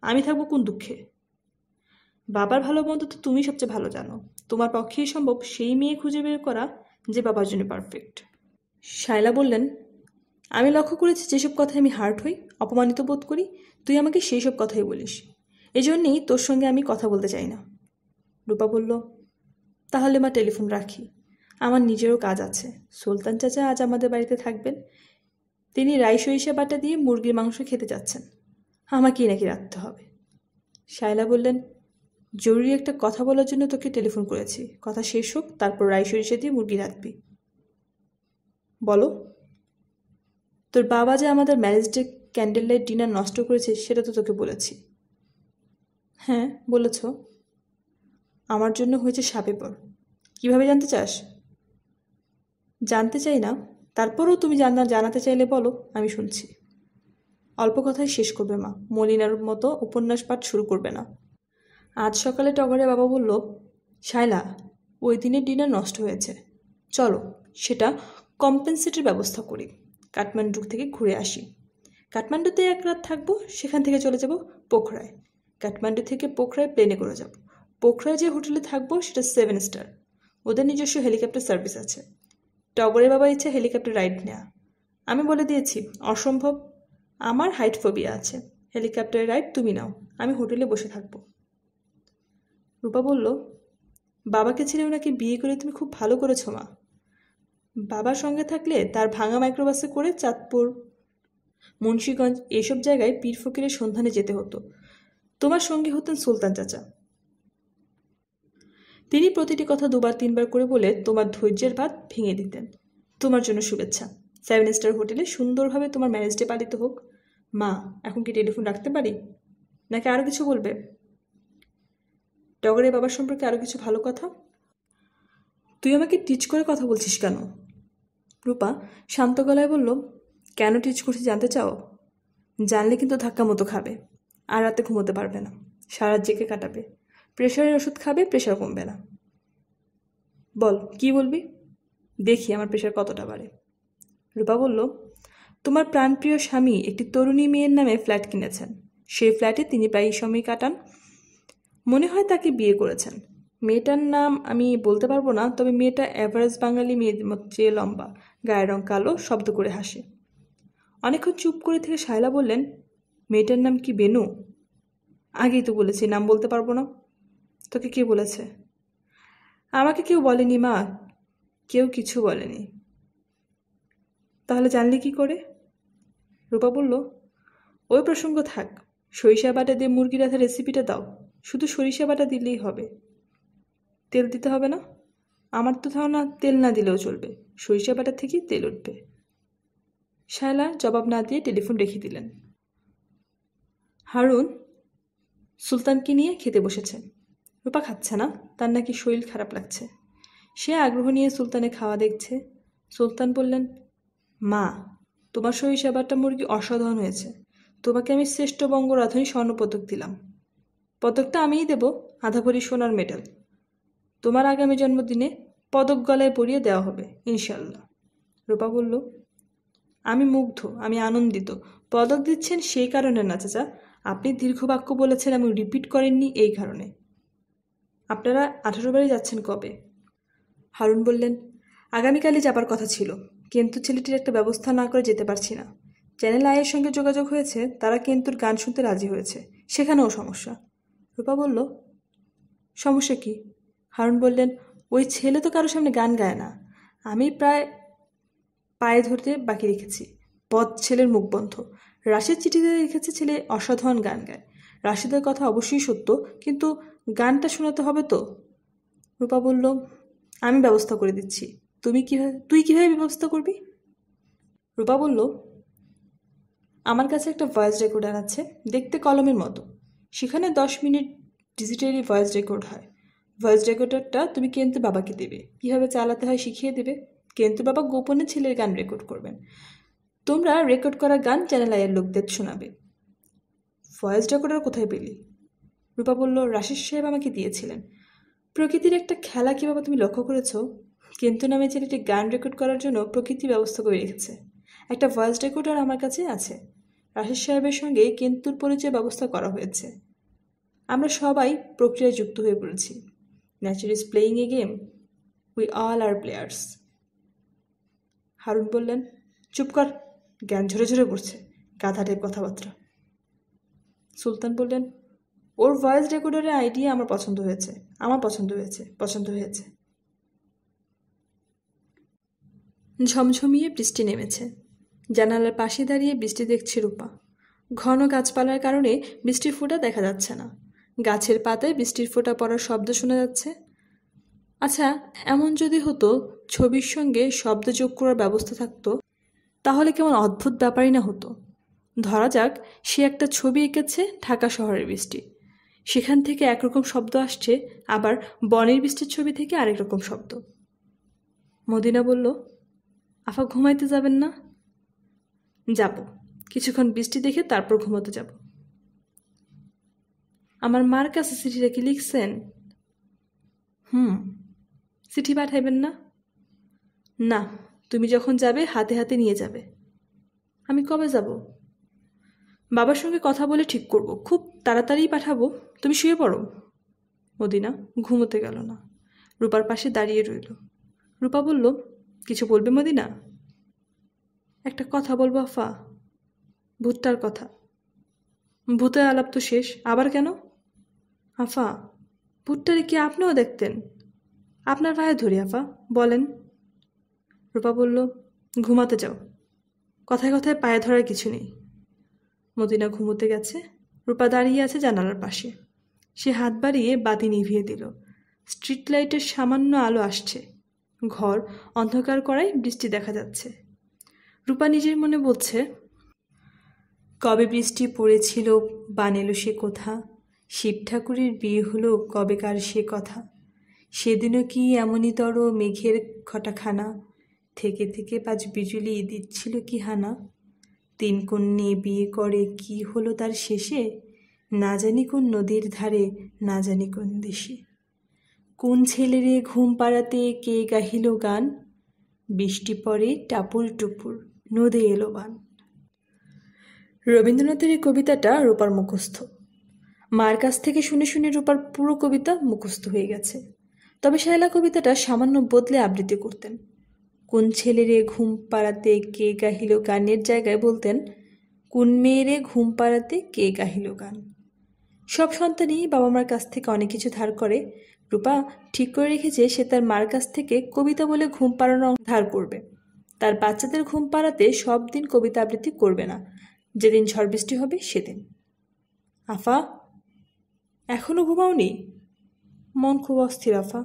A: আমি থাকবো কোন দুঃখে বাবার ভালো মন্দ তো তুমি সবচেয়ে ভালো জানো তোমার পক্ষেই সম্ভব সেই মেয়ে খুঁজে বের করা যে বাবার জন্য পারফেক্ট শায়লা বললেন আমি লক্ষ্য করেছি যেসব কথায় আমি হার্ট হই অপমানিত বোধ করি তুই আমাকে সেই সব কথাই বলিস এজন্যেই তোর সঙ্গে আমি কথা বলতে চাই না রূপা বলল তাহলে মা টেলিফোন রাখি আমার নিজেরও কাজ আছে সুলতান চাচা আজ আমাদের বাড়িতে থাকবেন তিনি রাই সরিষা বাটা দিয়ে মুরগির মাংস খেতে যাচ্ছেন আমাকেই নাকি রাখতে হবে শায়লা বললেন জরুরি একটা কথা বলার জন্য তোকে টেলিফোন করেছি কথা শেষ হোক তারপর রাই সরিষা দিয়ে মুরগি রাখবি বলো তোর বাবা যে আমাদের marriage day candle light dinner নষ্ট করেছে সেটা তো তোকে বলেছি হ্যাঁ বলেছ আমার জন্য হয়েছে সাপেপর কিভাবে জানতে চাস জানতে চাই না তারপরেও তুমি জানা জানাতে চাইলে বলো আমি শুনছি অল্প কথায় শেষ করবে মা মলিনার মতো উপন্যাস পাঠ শুরু করবে না আজ সকালে টগরে বাবা বলল শায়লা ওই দিনের ডিনার নষ্ট হয়েছে চলো সেটা কম্পেনসেটের ব্যবস্থা করি কাঠমান্ডু থেকে ঘুরে আসি কাঠমান্ডুতে এক রাত থাকবো সেখান থেকে চলে যাব পোখরায় কাঠমান্ডু থেকে পোখরায় প্লেনে করে যাব পোখরায় যে হোটেলে থাকবো সেটা সেভেন স্টার ওদের নিজস্ব হেলিকপ্টার সার্ভিস আছে টবরের বাবা ইচ্ছে হেলিকপ্টার রাইড নেয়া আমি বলে দিয়েছি অসম্ভব আমার হাইট ফোবিয়া আছে হেলিকপ্টার রাইড তুমি নাও আমি হোটেলে বসে থাকবো রূপা বলল বাবাকে ছেড়ে ওনাকে বিয়ে করে তুমি খুব ভালো করেছো মা বাবার সঙ্গে থাকলে তার ভাঙা মাইক্রোবাসে করে চাঁদপুর মুন্সীগঞ্জ এসব জায়গায় পীর ফকিরের সন্ধানে যেতে হতো তোমার সঙ্গী হতেন সুলতান চাচা তিনি প্রতিটি কথা দুবার তিনবার করে বলে তোমার ধৈর্যের ভাত ভেঙে দিতেন তোমার জন্য শুভেচ্ছা সেভেন স্টার হোটেলে সুন্দরভাবে তোমার ম্যারেজ ডে পালিত হোক মা এখন কি টেলিফোন রাখতে পারি নাকি আরও কিছু বলবে টগরের বাবার সম্পর্কে আরও কিছু ভালো কথা তুই আমাকে টিচ করে কথা বলছিস কেন রূপা শান্ত গলায় বলল কেন টিচ করছি জানতে চাও জানলে কিন্তু ধাক্কা মতো খাবে আর রাতে ঘুমোতে পারবে না সারা জেগে কাটাবে প্রেশারের ওষুধ খাবে প্রেশার কমবে না বল কি বলবি দেখি আমার প্রেশার কতটা বাড়ে রূপা বলল তোমার প্রাণপ্রিয় স্বামী একটি তরুণী মেয়ের নামে ফ্ল্যাট কিনেছেন সেই ফ্ল্যাটে তিনি প্রায় সময় কাটান মনে হয় তাকে বিয়ে করেছেন মেয়েটার নাম আমি বলতে পারবো না তবে মেয়েটা অ্যাভারেজ বাঙালি মেয়ের চেয়ে লম্বা গায়ের রং কালো শব্দ করে হাসে অনেকক্ষণ চুপ করে থেকে শায়লা বললেন মেয়েটার নাম কি বেনু আগেই তো বলেছি নাম বলতে পারবো না তোকে কে বলেছে আমাকে কেউ বলেনি মা কেউ কিছু বলেনি তাহলে জানলি কি করে রূপা বলল ওই প্রসঙ্গ থাক সরিষা বাটা দিয়ে মুরগি রাধার রেসিপিটা দাও শুধু সরিষা বাটা দিলেই হবে তেল দিতে হবে না আমার তো ধারণা তেল না দিলেও চলবে সরিষা বাটা থেকেই তেল উঠবে শায়লা জবাব না দিয়ে টেলিফোন রেখে দিলেন হারুন সুলতানকে নিয়ে খেতে বসেছে রূপা খাচ্ছে না তার নাকি শরীর খারাপ লাগছে সে আগ্রহ নিয়ে সুলতানে খাওয়া দেখছে সুলতান বললেন মা তোমার শরীর সেবারটা মুরগি অসাধারণ হয়েছে তোমাকে আমি শ্রেষ্ঠ বঙ্গ রাধুনী স্বর্ণপদক দিলাম পদকটা আমিই দেব আধা ভরি সোনার মেডেল তোমার আগামী জন্মদিনে পদক গলায় পরিয়ে দেওয়া হবে ইনশাল্লাহ রূপা বলল আমি মুগ্ধ আমি আনন্দিত পদক দিচ্ছেন সেই কারণে না চাচা আপনি দীর্ঘ বাক্য বলেছেন আমি রিপিট করেননি এই কারণে আপনারা আঠারো বারে যাচ্ছেন কবে হারুন বললেন আগামীকালই যাবার কথা ছিল কিন্তু ছেলেটির একটা ব্যবস্থা না করে যেতে পারছি না চ্যানেল আয়ের সঙ্গে যোগাযোগ হয়েছে তারা কেন্তুর গান শুনতে রাজি হয়েছে সেখানেও সমস্যা রূপা বলল সমস্যা কি হারুন বললেন ওই ছেলে তো কারোর সামনে গান গায় না আমি প্রায় পায়ে ধরতে বাকি রেখেছি পথ ছেলের মুখ বন্ধ রাশেদ চিঠিতে লিখেছে ছেলে অসাধারণ গান গায় রাশেদের কথা অবশ্যই সত্য কিন্তু গানটা শোনাতে হবে তো রূপা বলল আমি ব্যবস্থা করে দিচ্ছি তুমি কীভাবে তুই কীভাবে ব্যবস্থা করবি রূপা বলল আমার কাছে একটা ভয়েস রেকর্ডার আছে দেখতে কলমের মতো সেখানে দশ মিনিট ডিজিটালি ভয়েস রেকর্ড হয় ভয়েস রেকর্ডারটা তুমি কেন্তু বাবাকে দেবে কীভাবে চালাতে হয় শিখিয়ে দেবে কেন্তু বাবা গোপনে ছেলের গান রেকর্ড করবেন তোমরা রেকর্ড করা গান চ্যানেল আইয়ের লোকদের শোনাবে ভয়েস রেকর্ডার কোথায় পেলি রূপা বলল রাশেদ সাহেব আমাকে দিয়েছিলেন প্রকৃতির একটা খেলা কীভাবে তুমি লক্ষ্য করেছো কিন্তু নামে ছেলেটি গান রেকর্ড করার জন্য প্রকৃতি ব্যবস্থা করে রেখেছে একটা ভয়েস রেকর্ডার আমার কাছে আছে রাশেদ সাহেবের সঙ্গে কেন্তুর পরিচয় ব্যবস্থা করা হয়েছে আমরা সবাই প্রক্রিয়ায় যুক্ত হয়ে পড়েছি nature is playing a game we all are players Harun বললেন চুপ কর জ্ঞান ঝরে ঝরে পড়ছে গাধাটের কথাবার্তা সুলতান বললেন ওর ভয়েস রেকর্ডারের আইডিয়া আমার পছন্দ হয়েছে আমার পছন্দ হয়েছে পছন্দ হয়েছে ঝমঝমিয়ে বৃষ্টি নেমেছে জানালার পাশে দাঁড়িয়ে বৃষ্টি দেখছে রূপা ঘন গাছপালার কারণে বৃষ্টির ফোঁটা দেখা যাচ্ছে না গাছের পাতায় বৃষ্টির ফোঁটা পড়ার শব্দ শোনা যাচ্ছে আচ্ছা এমন যদি হতো ছবির সঙ্গে শব্দ যোগ করার ব্যবস্থা থাকতো তাহলে কেমন অদ্ভুত ব্যাপারই না হতো ধরা যাক সে একটা ছবি এঁকেছে ঢাকা শহরের বৃষ্টি সেখান থেকে একরকম শব্দ আসছে আবার বনের বৃষ্টির ছবি থেকে আরেক রকম শব্দ মদিনা বলল আফা ঘুমাইতে যাবেন না যাব কিছুক্ষণ বৃষ্টি দেখে তারপর ঘুমাতে যাব আমার মার কাছে চিঠিটা কি লিখছেন হুম চিঠি পাঠাইবেন না না তুমি যখন যাবে হাতে হাতে নিয়ে যাবে আমি কবে যাব বাবার সঙ্গে কথা বলে ঠিক করব খুব তাড়াতাড়ি পাঠাবো তুমি শুয়ে পড়ো মদিনা ঘুমোতে গেল না রূপার পাশে দাঁড়িয়ে রইল রূপা বলল কিছু বলবে মদিনা একটা কথা বলবো আফা ভূতটার কথা ভূতে আলাপ তো শেষ আবার কেন আফা ভুট্টারে কি আপনিও দেখতেন আপনার ভাইয়ে ধরি আফা বলেন রূপা বলল ঘুমাতে যাও কথায় কথায় পায়ে ধরার কিছু নেই মদিনা ঘুমোতে গেছে রূপা দাঁড়িয়ে আছে জানালার পাশে সে হাত বাড়িয়ে বাতি নিভিয়ে দিল স্ট্রিট লাইটের সামান্য আলো আসছে ঘর অন্ধকার করায় বৃষ্টি দেখা যাচ্ছে রূপা নিজের মনে বলছে কবে বৃষ্টি পড়েছিল বানেলো সে কথা শিব ঠাকুরের বিয়ে হলো কবেকার সে কথা সেদিনও কি এমনই তর মেঘের খটাখানা থেকে থেকে পাঁচ বিজুলি দিচ্ছিল কি হানা তিন কন্যে বিয়ে করে কি হলো তার শেষে না জানি কোন নদীর ধারে না জানি কোন দেশে কোন ছেলেরে ঘুম পাড়াতে কে গাহিল গান বৃষ্টি পরে টাপুর টুপুর নদে এলো বান রবীন্দ্রনাথের এই কবিতাটা রূপার মুখস্থ মার কাছ থেকে শুনে শুনে রূপার পুরো কবিতা মুখস্থ হয়ে গেছে তবে শায়লা কবিতাটা সামান্য বদলে আবৃত্তি করতেন কোন ছেলের ঘুম পাড়াতে কে গাহিল গানের জায়গায় বলতেন কোন মেয়েরে ঘুম পাড়াতে কে গাহিল গান সব সন্তানই বাবা মার কাছ থেকে অনেক কিছু ধার করে রূপা ঠিক করে রেখেছে সে তার মার কাছ থেকে কবিতা বলে ঘুম পাড়ানো ধার করবে তার বাচ্চাদের ঘুম পাড়াতে সব দিন কবিতা আবৃত্তি করবে না যেদিন ঝড় বৃষ্টি হবে সেদিন আফা এখনো ঘুমাওনি মন খুব অস্থির আফা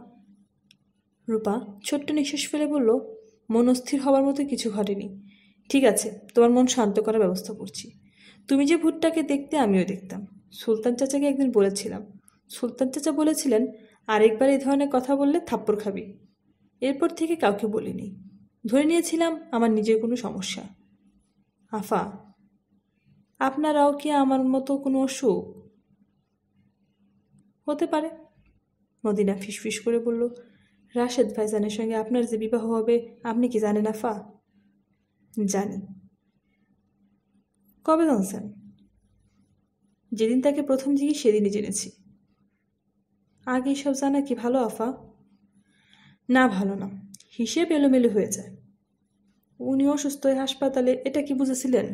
A: রূপা ছোট্ট নিঃশ্বাস ফেলে বলল মন অস্থির হবার মতো কিছু ঘটেনি ঠিক আছে তোমার মন শান্ত করার ব্যবস্থা করছি তুমি যে ভুটটাকে দেখতে আমিও দেখতাম সুলতান চাচাকে একদিন বলেছিলাম সুলতান চাচা বলেছিলেন আরেকবার এই ধরনের কথা বললে থাপ্পড় খাবি এরপর থেকে কাউকে বলিনি ধরে নিয়েছিলাম আমার নিজের কোনো সমস্যা আফা আপনারাও কি আমার মতো কোনো অসুখ হতে পারে মদিনা ফিসফিস করে বলল রাশেদ ভাইজানের সঙ্গে আপনার যে বিবাহ হবে আপনি কি জানেন আফা জানি কবে জানছেন যেদিন তাকে প্রথম দিকে সেদিনই জেনেছি আগে এসব জানা কি ভালো আফা না ভালো না হিসেব এলোমেলো হয়ে যায় উনি অসুস্থ হাসপাতালে এটা কি বুঝেছিলেন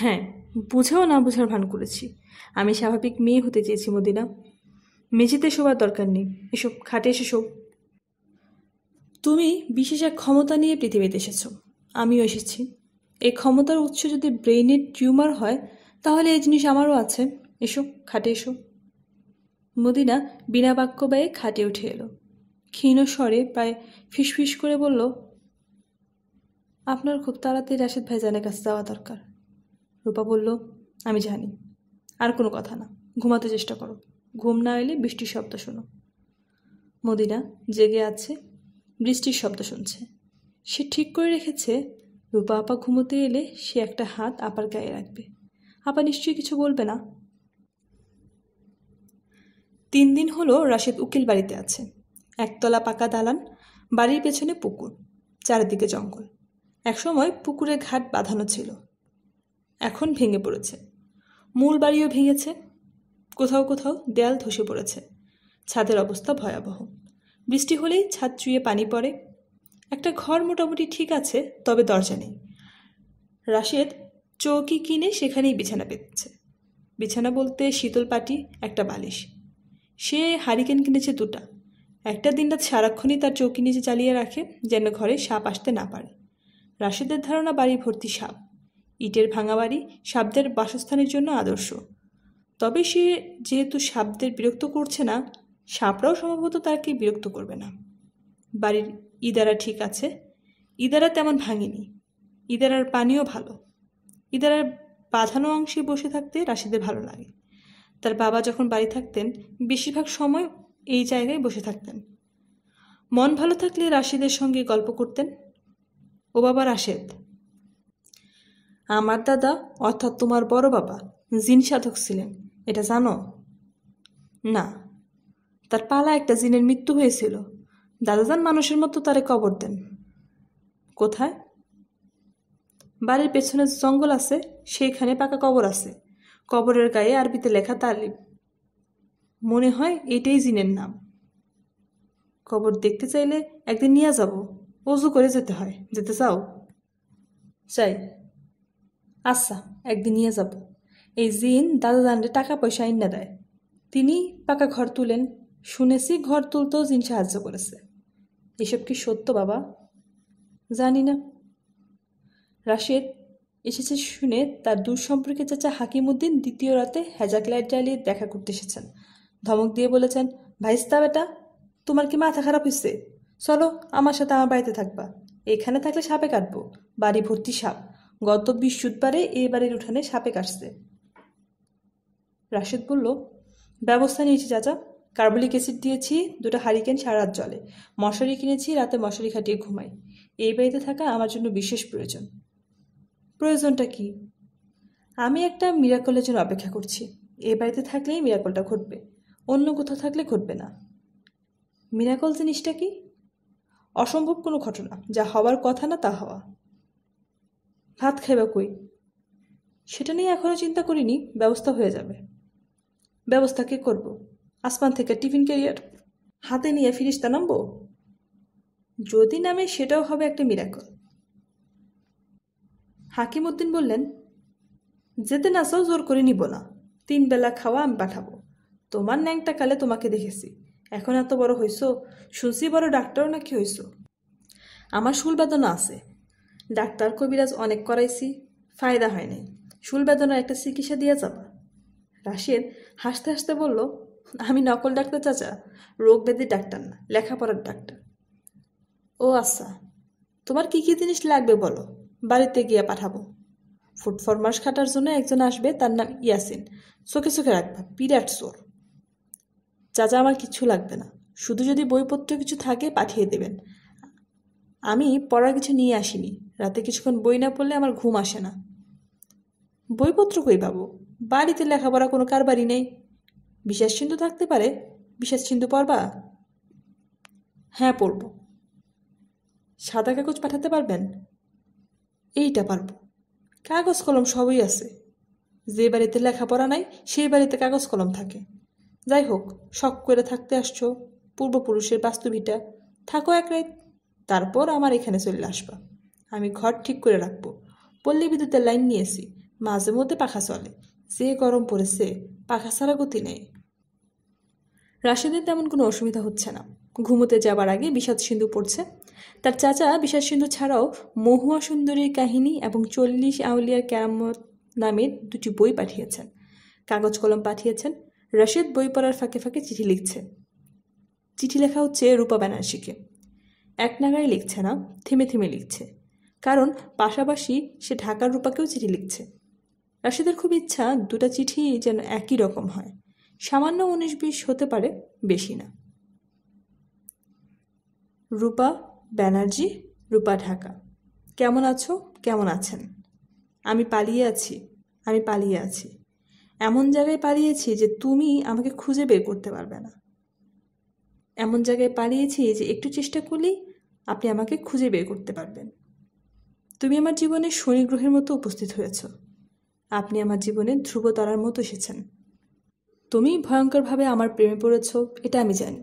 A: হ্যাঁ বুঝেও না বুঝার ভান করেছি আমি স্বাভাবিক মেয়ে হতে চেয়েছি মদিনা মেঝেতে শোবার দরকার নেই এসব খাটে এসে শোক তুমি বিশেষ এক ক্ষমতা নিয়ে পৃথিবীতে এসেছো আমিও এসেছি এই ক্ষমতার উৎস যদি ব্রেইনের টিউমার হয় তাহলে এই জিনিস আমারও আছে এসো খাটে এসো মদিনা বিনা বাক্য ব্যয়ে খাটে উঠে এলো ক্ষীণ স্বরে প্রায় ফিসফিস করে বলল আপনার খুব তাড়াতাড়ি রাশেদ ভাইজানের কাছে যাওয়া দরকার রূপা বলল আমি জানি আর কোনো কথা না ঘুমাতে চেষ্টা করো ঘুম না এলে বৃষ্টির শব্দ শোনো মদিনা জেগে আছে বৃষ্টির শব্দ শুনছে সে ঠিক করে রেখেছে রূপা আপা ঘুমোতে এলে সে একটা হাত আপার গায়ে রাখবে আপা নিশ্চয়ই কিছু বলবে না তিন দিন হলো রাশেদ উকিল বাড়িতে আছে একতলা পাকা দালান বাড়ির পেছনে পুকুর চারিদিকে জঙ্গল একসময় পুকুরে ঘাট বাঁধানো ছিল এখন ভেঙে পড়েছে মূল বাড়িও ভেঙেছে কোথাও কোথাও দেয়াল ধসে পড়েছে ছাদের অবস্থা ভয়াবহ বৃষ্টি হলেই ছাদ চুয়ে পানি পড়ে একটা ঘর মোটামুটি ঠিক আছে তবে দরজা নেই রাশেদ চৌকি কিনে সেখানেই বিছানা পেতেছে বিছানা বলতে শীতল পাটি একটা বালিশ সে হারিকেন কিনেছে দুটা একটা দিন রাত সারাক্ষণই তার চৌকি নিচে চালিয়ে রাখে যেন ঘরে সাপ আসতে না পারে রাশেদের ধারণা বাড়ি ভর্তি সাপ ইটের ভাঙা বাড়ি সাপদের বাসস্থানের জন্য আদর্শ তবে সে যেহেতু সাপদের বিরক্ত করছে না সাপরাও সম্ভবত তাকে বিরক্ত করবে না বাড়ির ইদারা ঠিক আছে ইদারা তেমন ভাঙিনি ইদারার পানিও ভালো ইদারার বাঁধানো অংশে বসে থাকতে রাশিদের ভালো লাগে তার বাবা যখন বাড়ি থাকতেন বেশিরভাগ সময় এই জায়গায় বসে থাকতেন মন ভালো থাকলে রাশিদের সঙ্গে গল্প করতেন ও বাবা রাশেদ আমার দাদা অর্থাৎ তোমার বড় বাবা জিন সাধক ছিলেন এটা জানো না তার পালা একটা জিনের মৃত্যু হয়েছিল দাদাজান মানুষের মতো তারে কবর দেন কোথায় বাড়ির পেছনে জঙ্গল আছে সেইখানে পাকা কবর আছে কবরের গায়ে আরবিতে লেখা তালিব মনে হয় এটাই জিনের নাম কবর দেখতে চাইলে একদিন নিয়ে যাব অজু করে যেতে হয় যেতে চাও চাই আচ্ছা একদিন নিয়ে যাব এই জিন দাদা দান্ডে টাকা পয়সা না দেয় তিনি পাকা ঘর তুলেন শুনেছি ঘর তুলতেও জিন সাহায্য করেছে এসব কি সত্য বাবা জানি না রাশেদ এসেছে শুনে তার দূর সম্পর্কে চাচা হাকিমুদ্দিন দ্বিতীয় রাতে হ্যাজাক লাইট জ্বালিয়ে দেখা করতে এসেছেন ধমক দিয়ে বলেছেন ভাইস্তা বেটা তোমার কি মাথা খারাপ হয়েছে চলো আমার সাথে আমার বাড়িতে থাকবা এখানে থাকলে সাপে কাটবো বাড়ি ভর্তি সাপ গত বৃহস্পতিবারে এ বাড়ির উঠানে সাপে কাটছে রাশেদ বলল ব্যবস্থা নিয়েছি চাচা কার্বলিক অ্যাসিড দিয়েছি দুটো হারিকেন সারাত জলে মশারি কিনেছি রাতে মশারি খাটিয়ে ঘুমাই এই বাড়িতে থাকা আমার জন্য বিশেষ প্রয়োজন প্রয়োজনটা কি আমি একটা মিরাকলের জন্য অপেক্ষা করছি এ বাড়িতে থাকলেই মিরাকলটা ঘটবে অন্য কোথাও থাকলে ঘটবে না মিরাকল জিনিসটা কি অসম্ভব কোনো ঘটনা যা হওয়ার কথা না তা হওয়া ভাত খাইবা কই সেটা নিয়ে এখনও চিন্তা করিনি ব্যবস্থা হয়ে যাবে ব্যবস্থা কে করবো আসমান থেকে টিফিন ক্যারিয়ার হাতে নিয়ে ফিরিস্তা নামব যদি নামে সেটাও হবে একটা মিরাকল হাকিম উদ্দিন বললেন যেতে না চাও জোর করে নিব না তিন বেলা খাওয়া আমি পাঠাবো তোমার ন্যাংটা কালে তোমাকে দেখেছি এখন এত বড় হইছো শুনছি বড় ডাক্তারও নাকি হইছো আমার শুল বেদনা আছে ডাক্তার কবিরাজ অনেক করাইছি ফায়দা হয়নি নাই শুল বেদনার একটা চিকিৎসা দিয়ে যাবা রাশিদ হাসতে হাসতে বলল আমি নকল ডাক্তার চাচা রোগ রোগবেদের ডাক্তার না লেখাপড়ার ডাক্তার ও আচ্ছা তোমার কি কি জিনিস লাগবে বলো বাড়িতে গিয়ে পাঠাবো ফুড ফরমাস খাটার জন্য একজন আসবে তার নাম ইয়াসিন চোখে চোখে রাখবা পিরাট চোর চাচা আমার কিছু লাগবে না শুধু যদি বইপত্র কিছু থাকে পাঠিয়ে দেবেন আমি পড়ার কিছু নিয়ে আসিনি রাতে কিছুক্ষণ বই না পড়লে আমার ঘুম আসে না বইপত্র কই বাবু বাড়িতে লেখাপড়া কোনো কারবারই নেই বিশ্বাস থাকতে পারে বিশ্বাস পড়বা হ্যাঁ পড়ব সাদা কাগজ পাঠাতে পারবেন এইটা পারব কাগজ কলম সবই আছে যে বাড়িতে লেখাপড়া নাই সেই বাড়িতে কাগজ কলম থাকে যাই হোক শখ করে থাকতে আসছো পূর্বপুরুষের বাস্তুভিটা থাকো এক রাত তারপর আমার এখানে চলে আসবা আমি ঘর ঠিক করে রাখবো পল্লী বিদ্যুতের লাইন নিয়েছি মাঝে মধ্যে পাখা চলে যে গরম পড়েছে পাখা ছাড়া গতি নেই রাশেদের তেমন কোনো অসুবিধা হচ্ছে না ঘুমোতে যাবার আগে বিষাদ সিন্ধু পড়ছে তার চাচা বিষাদ সিন্ধু ছাড়াও মহুয়া সুন্দরীর কাহিনী এবং চল্লিশ আউলিয়ার ক্যারামত নামের দুটি বই পাঠিয়েছেন কাগজ কলম পাঠিয়েছেন রাশেদ বই পড়ার ফাঁকে ফাঁকে চিঠি লিখছে চিঠি লেখা হচ্ছে রূপা ব্যানার্সিকে এক নাগায় লিখছে না থেমে থেমে লিখছে কারণ পাশাপাশি সে ঢাকার রূপাকেও চিঠি লিখছে রাশেদের খুব ইচ্ছা দুটা চিঠি যেন একই রকম হয় সামান্য উনিশ বিশ হতে পারে বেশি না রূপা ব্যানার্জি রূপা ঢাকা কেমন আছো কেমন আছেন আমি পালিয়ে আছি আমি পালিয়ে আছি এমন জায়গায় পালিয়েছি যে তুমি আমাকে খুঁজে বের করতে পারবে না এমন জায়গায় পালিয়েছি যে একটু চেষ্টা করলেই আপনি আমাকে খুঁজে বের করতে পারবেন তুমি আমার জীবনে শনি গ্রহের মতো উপস্থিত হয়েছো আপনি আমার জীবনে ধ্রুবতারার মতো এসেছেন তুমি ভয়ঙ্করভাবে আমার প্রেমে পড়েছ এটা আমি জানি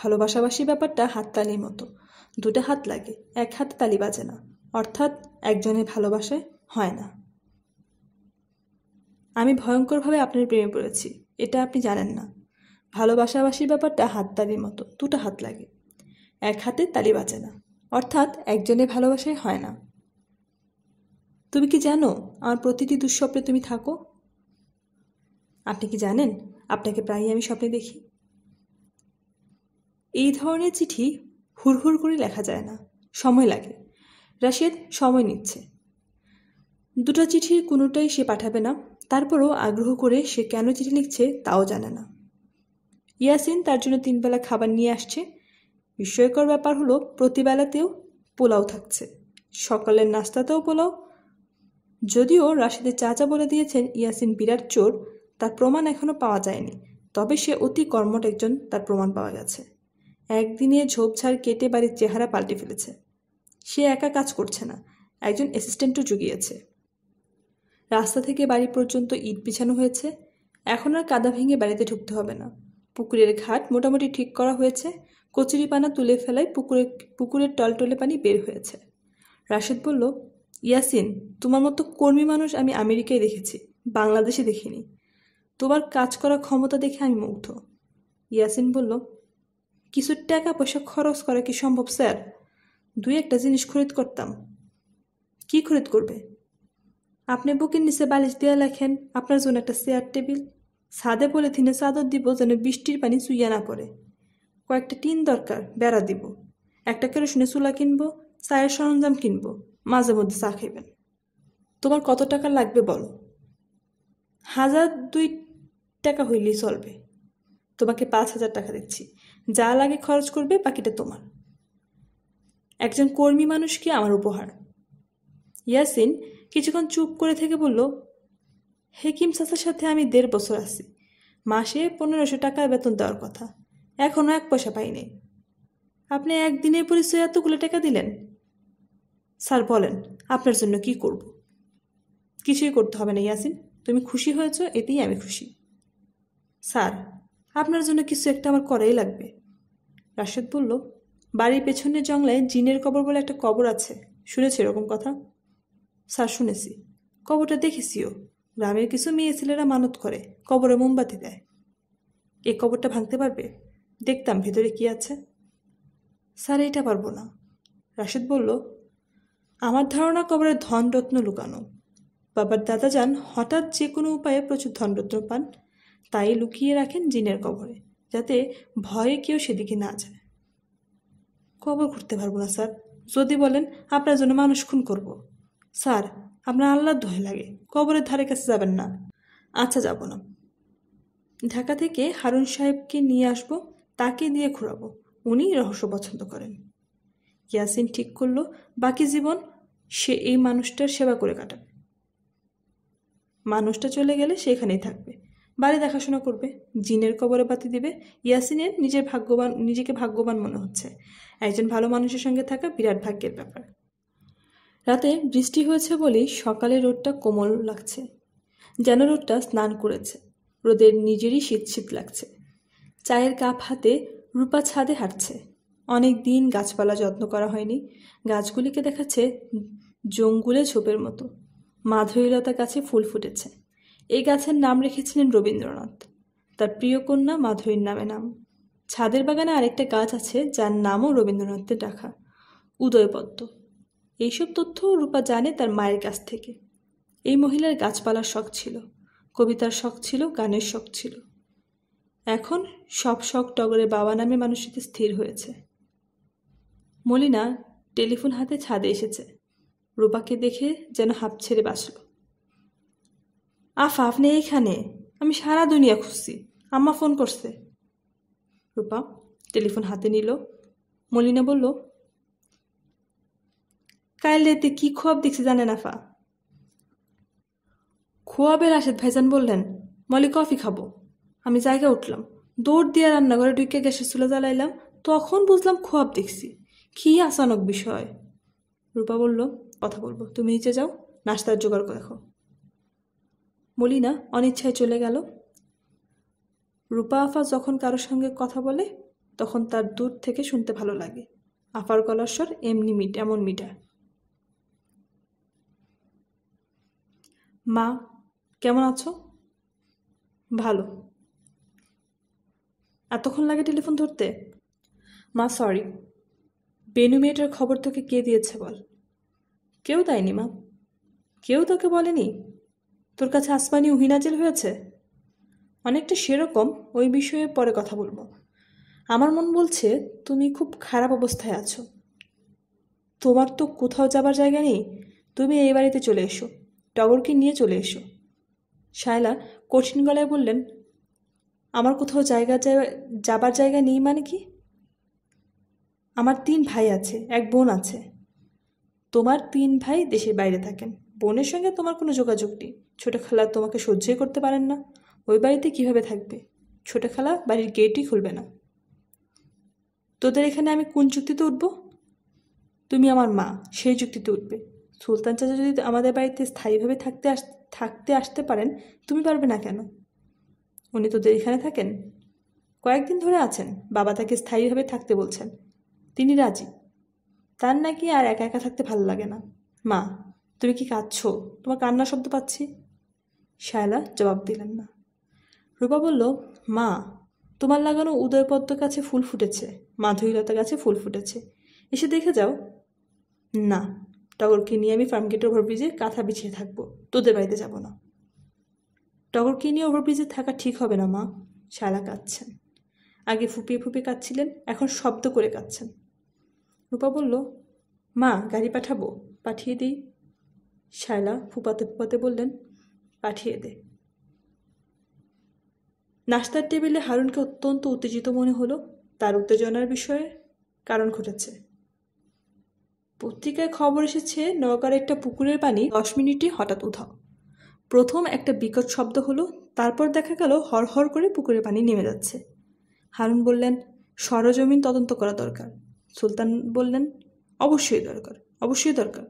A: ভালোবাসাবাসি ব্যাপারটা হাততালির মতো দুটো হাত লাগে এক হাত তালি বাজে না অর্থাৎ একজনের ভালোবাসে হয় না আমি ভয়ঙ্করভাবে আপনার প্রেমে পড়েছি এটা আপনি জানেন না ভালোবাসাবাসির ব্যাপারটা হাততালির মতো দুটো হাত লাগে এক হাতে তালি বাজে না অর্থাৎ একজনের ভালোবাসায় হয় না তুমি কি জানো আমার প্রতিটি দুঃস্বপ্নে তুমি থাকো আপনি কি জানেন আপনাকে প্রায়ই আমি স্বপ্নে দেখি এই ধরনের চিঠি হুড়হুড় করে লেখা যায় না সময় লাগে রাশেদ সময় নিচ্ছে দুটো চিঠির কোনোটাই সে পাঠাবে না তারপরও আগ্রহ করে সে কেন চিঠি লিখছে তাও জানে না ইয়াসিন তার জন্য তিনবেলা খাবার নিয়ে আসছে বিস্ময়কর ব্যাপার হলো প্রতিবেলাতেও পোলাও থাকছে সকালের নাস্তাতেও পোলাও যদিও রাশিদের চাচা বলে দিয়েছেন ইয়াসিন বিরাট চোর তার প্রমাণ এখনও পাওয়া যায়নি তবে সে অতি কর্মট একজন তার প্রমাণ পাওয়া গেছে একদিনে ঝোপঝাড় কেটে বাড়ির চেহারা পাল্টে ফেলেছে সে একা কাজ করছে না একজন অ্যাসিস্ট্যান্টও জুগিয়েছে রাস্তা থেকে বাড়ি পর্যন্ত ইট বিছানো হয়েছে এখন আর কাদা ভেঙে বাড়িতে ঢুকতে হবে না পুকুরের ঘাট মোটামুটি ঠিক করা হয়েছে কচুরিপানা তুলে ফেলায় পুকুরে পুকুরের টলটলে পানি বের হয়েছে রাশেদ বলল ইয়াসিন তোমার মতো কর্মী মানুষ আমি আমেরিকায় দেখেছি বাংলাদেশে দেখিনি তোমার কাজ করার ক্ষমতা দেখে আমি মুগ্ধ ইয়াসিন বলল কিছু টাকা পয়সা খরচ করা কি সম্ভব স্যার দুই একটা জিনিস খরিদ করতাম কি খরিদ করবে আপনি বুকের নিচে বালিশ দেওয়া লেখেন আপনার জন্য একটা চেয়ার টেবিল ছাদে বলে থিনে চাদর দিব যেন বৃষ্টির পানি চুইয়া না পড়ে কয়েকটা টিন দরকার বেড়া দিব একটা কেরোসিনে চুলা কিনবো চায়ের সরঞ্জাম কিনবো মাঝে মধ্যে চা খাইবেন তোমার কত টাকা লাগবে বলো হাজার দুই টাকা হইলেই চলবে তোমাকে পাঁচ হাজার টাকা দিচ্ছি যা লাগে খরচ করবে বাকিটা তোমার একজন কর্মী মানুষ কি আমার উপহার ইয়াসিন কিছুক্ষণ চুপ করে থেকে বলল হেকিম সাসার সাথে আমি দেড় বছর আছি মাসে পনেরোশো টাকা বেতন দেওয়ার কথা এখনও এক পয়সা পাইনি আপনি একদিনের পরিচয় এতগুলো টাকা দিলেন স্যার বলেন আপনার জন্য কি করব কিছুই করতে হবে না ইয়াসিন তুমি খুশি হয়েছ এতেই আমি খুশি স্যার আপনার জন্য কিছু একটা আমার করাই লাগবে রাশেদ বলল বাড়ির পেছনের জঙ্গলে জিনের কবর বলে একটা কবর আছে শুনেছি এরকম কথা স্যার শুনেছি কবরটা দেখেছিও গ্রামের কিছু মেয়ে ছেলেরা মানত করে কবরে মোমবাতি দেয় এ কবরটা ভাঙতে পারবে দেখতাম ভেতরে কি আছে স্যার এটা পারবো না রাশেদ বলল আমার ধারণা ধন রত্ন লুকানো বাবার দাদা যান হঠাৎ যে কোনো উপায়ে প্রচুর ধনরত্ন পান তাই লুকিয়ে রাখেন জিনের কবরে যাতে ভয়ে কেউ সেদিকে না যায় কবর করতে পারবো না স্যার যদি বলেন আপনার জন্য মানুষ খুন করব। স্যার আপনার আল্লাহর ধয় লাগে কবরের ধারে কাছে যাবেন না আচ্ছা যাব না ঢাকা থেকে হারুন সাহেবকে নিয়ে আসব তাকে দিয়ে ঘোরাবো উনি রহস্য পছন্দ করেন ইয়াসিন ঠিক করলো বাকি জীবন সে এই মানুষটার সেবা করে কাটাবে মানুষটা চলে গেলে সেখানেই থাকবে বাড়ি দেখাশোনা করবে জিনের কবরে পাতি দিবে ইয়াসিনের নিজের ভাগ্যবান নিজেকে ভাগ্যবান মনে হচ্ছে একজন ভালো মানুষের সঙ্গে থাকা বিরাট ভাগ্যের ব্যাপার রাতে বৃষ্টি হয়েছে বলেই সকালে রোদটা কোমল লাগছে যেন রোদটা স্নান করেছে রোদের নিজেরই শীত শীত লাগছে চায়ের কাপ হাতে রূপা ছাদে হাঁটছে অনেক দিন গাছপালা যত্ন করা হয়নি গাছগুলিকে দেখাচ্ছে জঙ্গুলে ঝোপের মতো মাধুরীলতা গাছে ফুল ফুটেছে এই গাছের নাম রেখেছিলেন রবীন্দ্রনাথ তার প্রিয় কন্যা মাধুরীর নামে নাম ছাদের বাগানে আরেকটা গাছ আছে যার নামও রবীন্দ্রনাথের ডাকা উদয়পদ্ম এইসব তথ্য রূপা জানে তার মায়ের কাছ থেকে এই মহিলার গাছপালার শখ ছিল কবিতার শখ ছিল গানের শখ ছিল এখন সব শখ টগরে বাবা নামে মানুষটিতে স্থির হয়েছে মলিনা টেলিফোন হাতে ছাদে এসেছে রূপাকে দেখে যেন হাঁপ ছেড়ে বাঁচল আফা আপনি এইখানে আমি সারা দুনিয়া খুঁজছি আম্মা ফোন করছে রূপা টেলিফোন হাতে নিল মলিনা বলল কাইলে এতে কি খোয়াব দেখছি জানেন আফা খোয়াবের রাশেদ ভাইজান বললেন মলি কফি খাবো আমি জায়গা উঠলাম দৌড় দিয়ে রান্নাঘরে ঢুকে গ্যাসের চুলা জ্বালাইলাম তখন বুঝলাম খোয়াব দেখছি কি আচানক বিষয় রূপা বলল কথা বলবো তুমি নিচে যাও নাস্তার জোগাড় দেখো মলিনা অনিচ্ছায় চলে গেল রূপা আফা যখন কারোর সঙ্গে কথা বলে তখন তার দূর থেকে শুনতে ভালো লাগে আফার গলাস্বর এমনি মিট এমন মিটা মা কেমন আছো ভালো এতক্ষণ লাগে টেলিফোন ধরতে মা সরি বেনু মেয়েটার খবর তোকে কে দিয়েছে বল কেউ দেয়নি মা কেউ তোকে বলেনি তোর কাছে আসমানি উহিনাজিল হয়েছে অনেকটা সেরকম ওই বিষয়ে পরে কথা বলবো আমার মন বলছে তুমি খুব খারাপ অবস্থায় আছো তোমার তো কোথাও যাবার জায়গা নেই তুমি এই বাড়িতে চলে এসো টগরকে নিয়ে চলে এসো শায়লা কঠিন গলায় বললেন আমার কোথাও জায়গা যাবার জায়গা নেই মানে কি আমার তিন ভাই আছে এক বোন আছে তোমার তিন ভাই দেশের বাইরে থাকেন বোনের সঙ্গে তোমার কোনো যোগাযোগ নেই ছোটো খালা তোমাকে সহ্যই করতে পারেন না ওই বাড়িতে কিভাবে থাকবে ছোটো খালা বাড়ির গেটই খুলবে না তোদের এখানে আমি কোন চুক্তিতে উঠব তুমি আমার মা সেই চুক্তিতে উঠবে সুলতান চাচা যদি আমাদের বাড়িতে স্থায়ীভাবে থাকতে আস থাকতে আসতে পারেন তুমি পারবে না কেন উনি তোদের এখানে থাকেন কয়েকদিন ধরে আছেন বাবা তাকে স্থায়ীভাবে থাকতে বলছেন তিনি রাজি তার নাকি আর একা একা থাকতে ভালো লাগে না মা তুমি কি কাঁদছো তোমার কান্নার শব্দ পাচ্ছি শায়লা জবাব দিলেন না রূপা বলল মা তোমার লাগানো উদয়পদ্ম গাছে ফুল ফুটেছে মাধুরীলতা গাছে ফুল ফুটেছে এসে দেখে যাও না টগরকে নিয়ে আমি ফার্মগেটের ওভারব্রিজে কাঁথা বিছিয়ে থাকবো তোদের বাড়িতে যাব না টগরকে নিয়ে ওভারব্রিজে থাকা ঠিক হবে না মা শায়লা কাঁদছেন আগে ফুপিয়ে ফুপিয়ে কাঁদছিলেন এখন শব্দ করে কাঁদছেন রূপা বলল মা গাড়ি পাঠাবো পাঠিয়ে দিই শায়লা ফুপাতে ফুপাতে বললেন পাঠিয়ে দে নাস্তার টেবিলে হারুনকে অত্যন্ত উত্তেজিত মনে হলো তার উত্তেজনার বিষয়ে কারণ ঘটেছে পত্রিকায় খবর এসেছে নগার একটা পুকুরের পানি দশ মিনিটে হঠাৎ উধাও প্রথম একটা বিকট শব্দ হলো তারপর দেখা গেল হর করে পুকুরের পানি নেমে যাচ্ছে হারুন বললেন সরজমিন তদন্ত করা দরকার সুলতান বললেন অবশ্যই দরকার অবশ্যই দরকার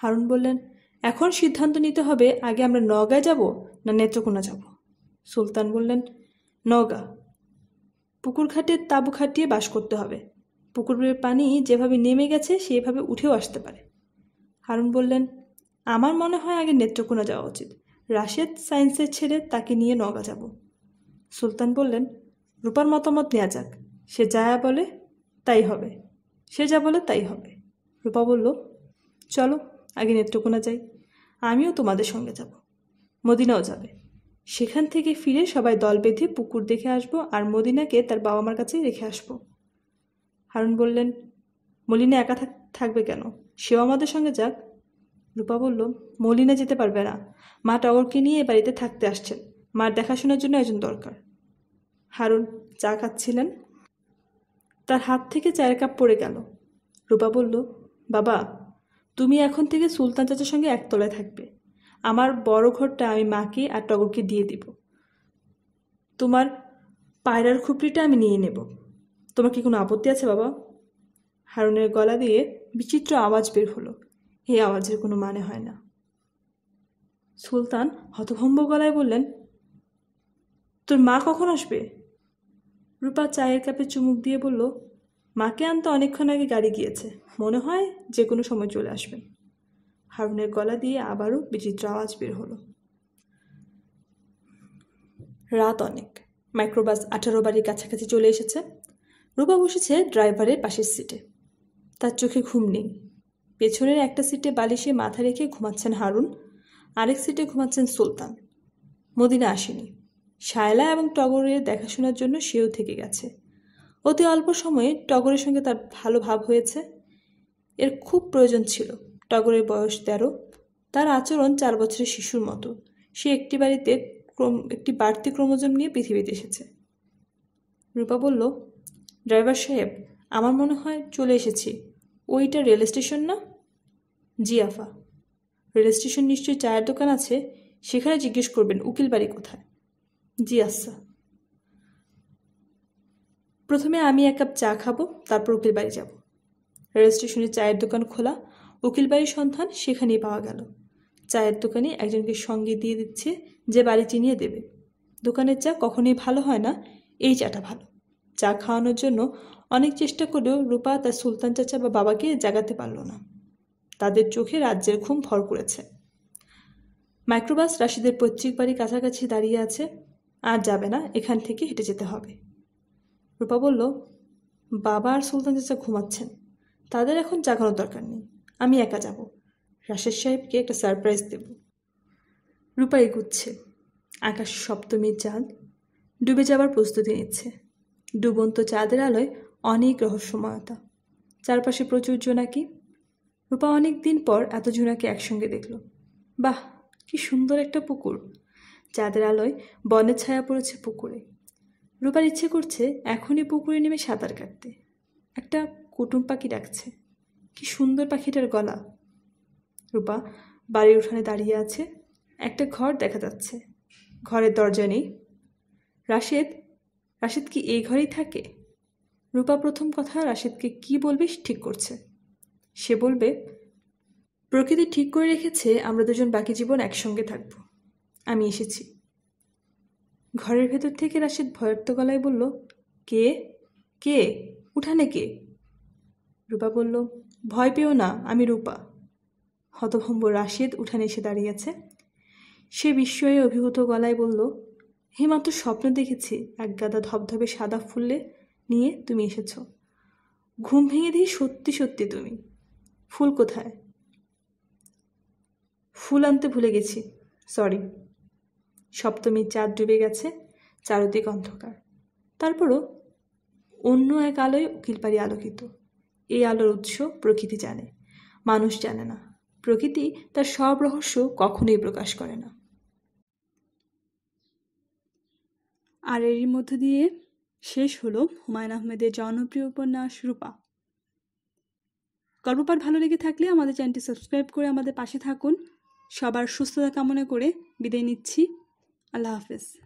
A: হারুন বললেন এখন সিদ্ধান্ত নিতে হবে আগে আমরা নগায় যাব না নেত্রকোনা যাব সুলতান বললেন নগা পুকুর ঘাটে তাঁবু খাটিয়ে বাস করতে হবে পুকুরের পানি যেভাবে নেমে গেছে সেভাবে উঠেও আসতে পারে হারুন বললেন আমার মনে হয় আগে নেত্রকোনা যাওয়া উচিত রাশেদ সায়েন্সের ছেড়ে তাকে নিয়ে নগা যাব সুলতান বললেন রূপার মতামত নেওয়া যাক সে যায়া বলে তাই হবে সে যা বলে তাই হবে রূপা বলল চলো আগে নেত্রকোনা যাই আমিও তোমাদের সঙ্গে যাব মদিনাও যাবে সেখান থেকে ফিরে সবাই দল বেঁধে পুকুর দেখে আসবো আর মদিনাকে তার বাবা মার কাছেই রেখে আসবো হারুন বললেন মলিনা একা থাকবে কেন সেও আমাদের সঙ্গে যাক রূপা বলল মলিনা যেতে পারবে না মা টগরকে নিয়ে এ বাড়িতে থাকতে আসছেন মার দেখাশোনার জন্য একজন দরকার হারুন চা খাচ্ছিলেন তার হাত থেকে চায়ের কাপ পড়ে গেল রূপা বলল বাবা তুমি এখন থেকে সুলতান চাচার সঙ্গে একতলায় থাকবে আমার বড় ঘরটা আমি মাকে আর টগরকে দিয়ে দিব তোমার পায়রার খুপড়িটা আমি নিয়ে নেব তোমার কি কোনো আপত্তি আছে বাবা হারুনের গলা দিয়ে বিচিত্র আওয়াজ বের হলো এই আওয়াজের কোনো মানে হয় না সুলতান হতভম্ব গলায় বললেন তোর মা কখন আসবে রূপা চায়ের কাপে চুমুক দিয়ে বলল মাকে আনতে অনেকক্ষণ আগে গাড়ি গিয়েছে মনে হয় যে কোনো সময় চলে আসবেন হারুনের গলা দিয়ে আবারও বিচিত্র আওয়াজ বের হলো রাত অনেক মাইক্রোবাস আঠারো বাড়ির কাছাকাছি চলে এসেছে রূপা বসেছে ড্রাইভারের পাশের সিটে তার চোখে ঘুম নেই পেছনের একটা সিটে বালিশে মাথা রেখে ঘুমাচ্ছেন হারুন আরেক সিটে ঘুমাচ্ছেন সুলতান মদিনা আসেনি শায়লা এবং টগরের দেখাশোনার জন্য সেও থেকে গেছে অতি অল্প সময়ে টগরের সঙ্গে তার ভালো ভাব হয়েছে এর খুব প্রয়োজন ছিল টগরের বয়স তেরো তার আচরণ চার বছরের শিশুর মতো সে একটি বাড়িতে ক্রম একটি বাড়তি ক্রোমোজোম নিয়ে পৃথিবীতে এসেছে রূপা বলল ড্রাইভার সাহেব আমার মনে হয় চলে এসেছি ওইটা রেল স্টেশন না জিয়াফা রেল স্টেশন নিশ্চয়ই চায়ের দোকান আছে সেখানে জিজ্ঞেস করবেন উকিল বাড়ি কোথায় জি আচ্ছা প্রথমে আমি এক কাপ চা খাবো তারপর উকিল বাড়ি যাব রেজিস্ট্রেশনে চায়ের দোকান খোলা উকিল বাড়ির সন্ধান সেখানেই পাওয়া গেল চায়ের দোকানে একজনকে সঙ্গে দিয়ে দিচ্ছে যে বাড়ি চিনিয়ে দেবে দোকানের চা কখনোই ভালো হয় না এই চাটা ভালো চা খাওয়ানোর জন্য অনেক চেষ্টা করেও রূপা তার সুলতান চাচা বা বাবাকে জাগাতে পারল না তাদের চোখে রাজ্যের ঘুম ভর করেছে মাইক্রোবাস রাশিদের পৈতৃক বাড়ি কাছাকাছি দাঁড়িয়ে আছে আর যাবে না এখান থেকে হেঁটে যেতে হবে রূপা বলল বাবা আর সুলতান চাচা ঘুমাচ্ছেন তাদের এখন জাগানোর দরকার নেই আমি একা যাব রাশেদ সাহেবকে একটা সারপ্রাইজ দেব রূপা এগুচ্ছে আকাশ সপ্তমীর চাঁদ ডুবে যাবার প্রস্তুতি নিচ্ছে ডুবন্ত চাঁদের আলোয় অনেক রহস্যময়তা চারপাশে প্রচুর জোনাকি রূপা অনেক দিন পর এত জোনাকি একসঙ্গে দেখল বাহ কি সুন্দর একটা পুকুর চাঁদের আলোয় বনের ছায়া পড়েছে পুকুরে রূপার ইচ্ছে করছে এখনই পুকুরে নেমে সাঁতার কাটতে একটা কুটুম পাখি ডাকছে কি সুন্দর পাখিটার গলা রূপা বাড়ির উঠানে দাঁড়িয়ে আছে একটা ঘর দেখা যাচ্ছে ঘরের দরজা নেই রাশেদ রাশেদ কি এই ঘরেই থাকে রূপা প্রথম কথা রাশেদকে কি বলবে ঠিক করছে সে বলবে প্রকৃতি ঠিক করে রেখেছে আমরা দুজন বাকি জীবন একসঙ্গে থাকবো আমি এসেছি ঘরের ভেতর থেকে রাশেদ ভয়ত্ত গলায় বলল কে কে উঠানে কে রূপা বলল ভয় পেও না আমি রূপা হতভম্ব রাশেদ উঠানে এসে দাঁড়িয়েছে সে বিস্ময়ে অভিভূত গলায় বলল হে মাত্র স্বপ্ন দেখেছি এক গাদা ধবধবে সাদা ফুললে নিয়ে তুমি এসেছ ঘুম ভেঙে দিয়ে সত্যি সত্যি তুমি ফুল কোথায় ফুল আনতে ভুলে গেছি সরি সপ্তমীর চাঁদ ডুবে গেছে চারদিক অন্ধকার তারপরও অন্য এক আলোয় উকিল পারি আলোকিত এই আলোর উৎস প্রকৃতি জানে মানুষ জানে না প্রকৃতি তার সব রহস্য কখনোই প্রকাশ করে না আর এরই মধ্য দিয়ে শেষ হলো হুমায়ুন আহমেদের জনপ্রিয় উপন্যাস রূপা গল্পপাঠ ভালো লেগে থাকলে আমাদের চ্যানেলটি সাবস্ক্রাইব করে আমাদের পাশে থাকুন সবার সুস্থতা কামনা করে বিদায় নিচ্ছি I love Hafiz.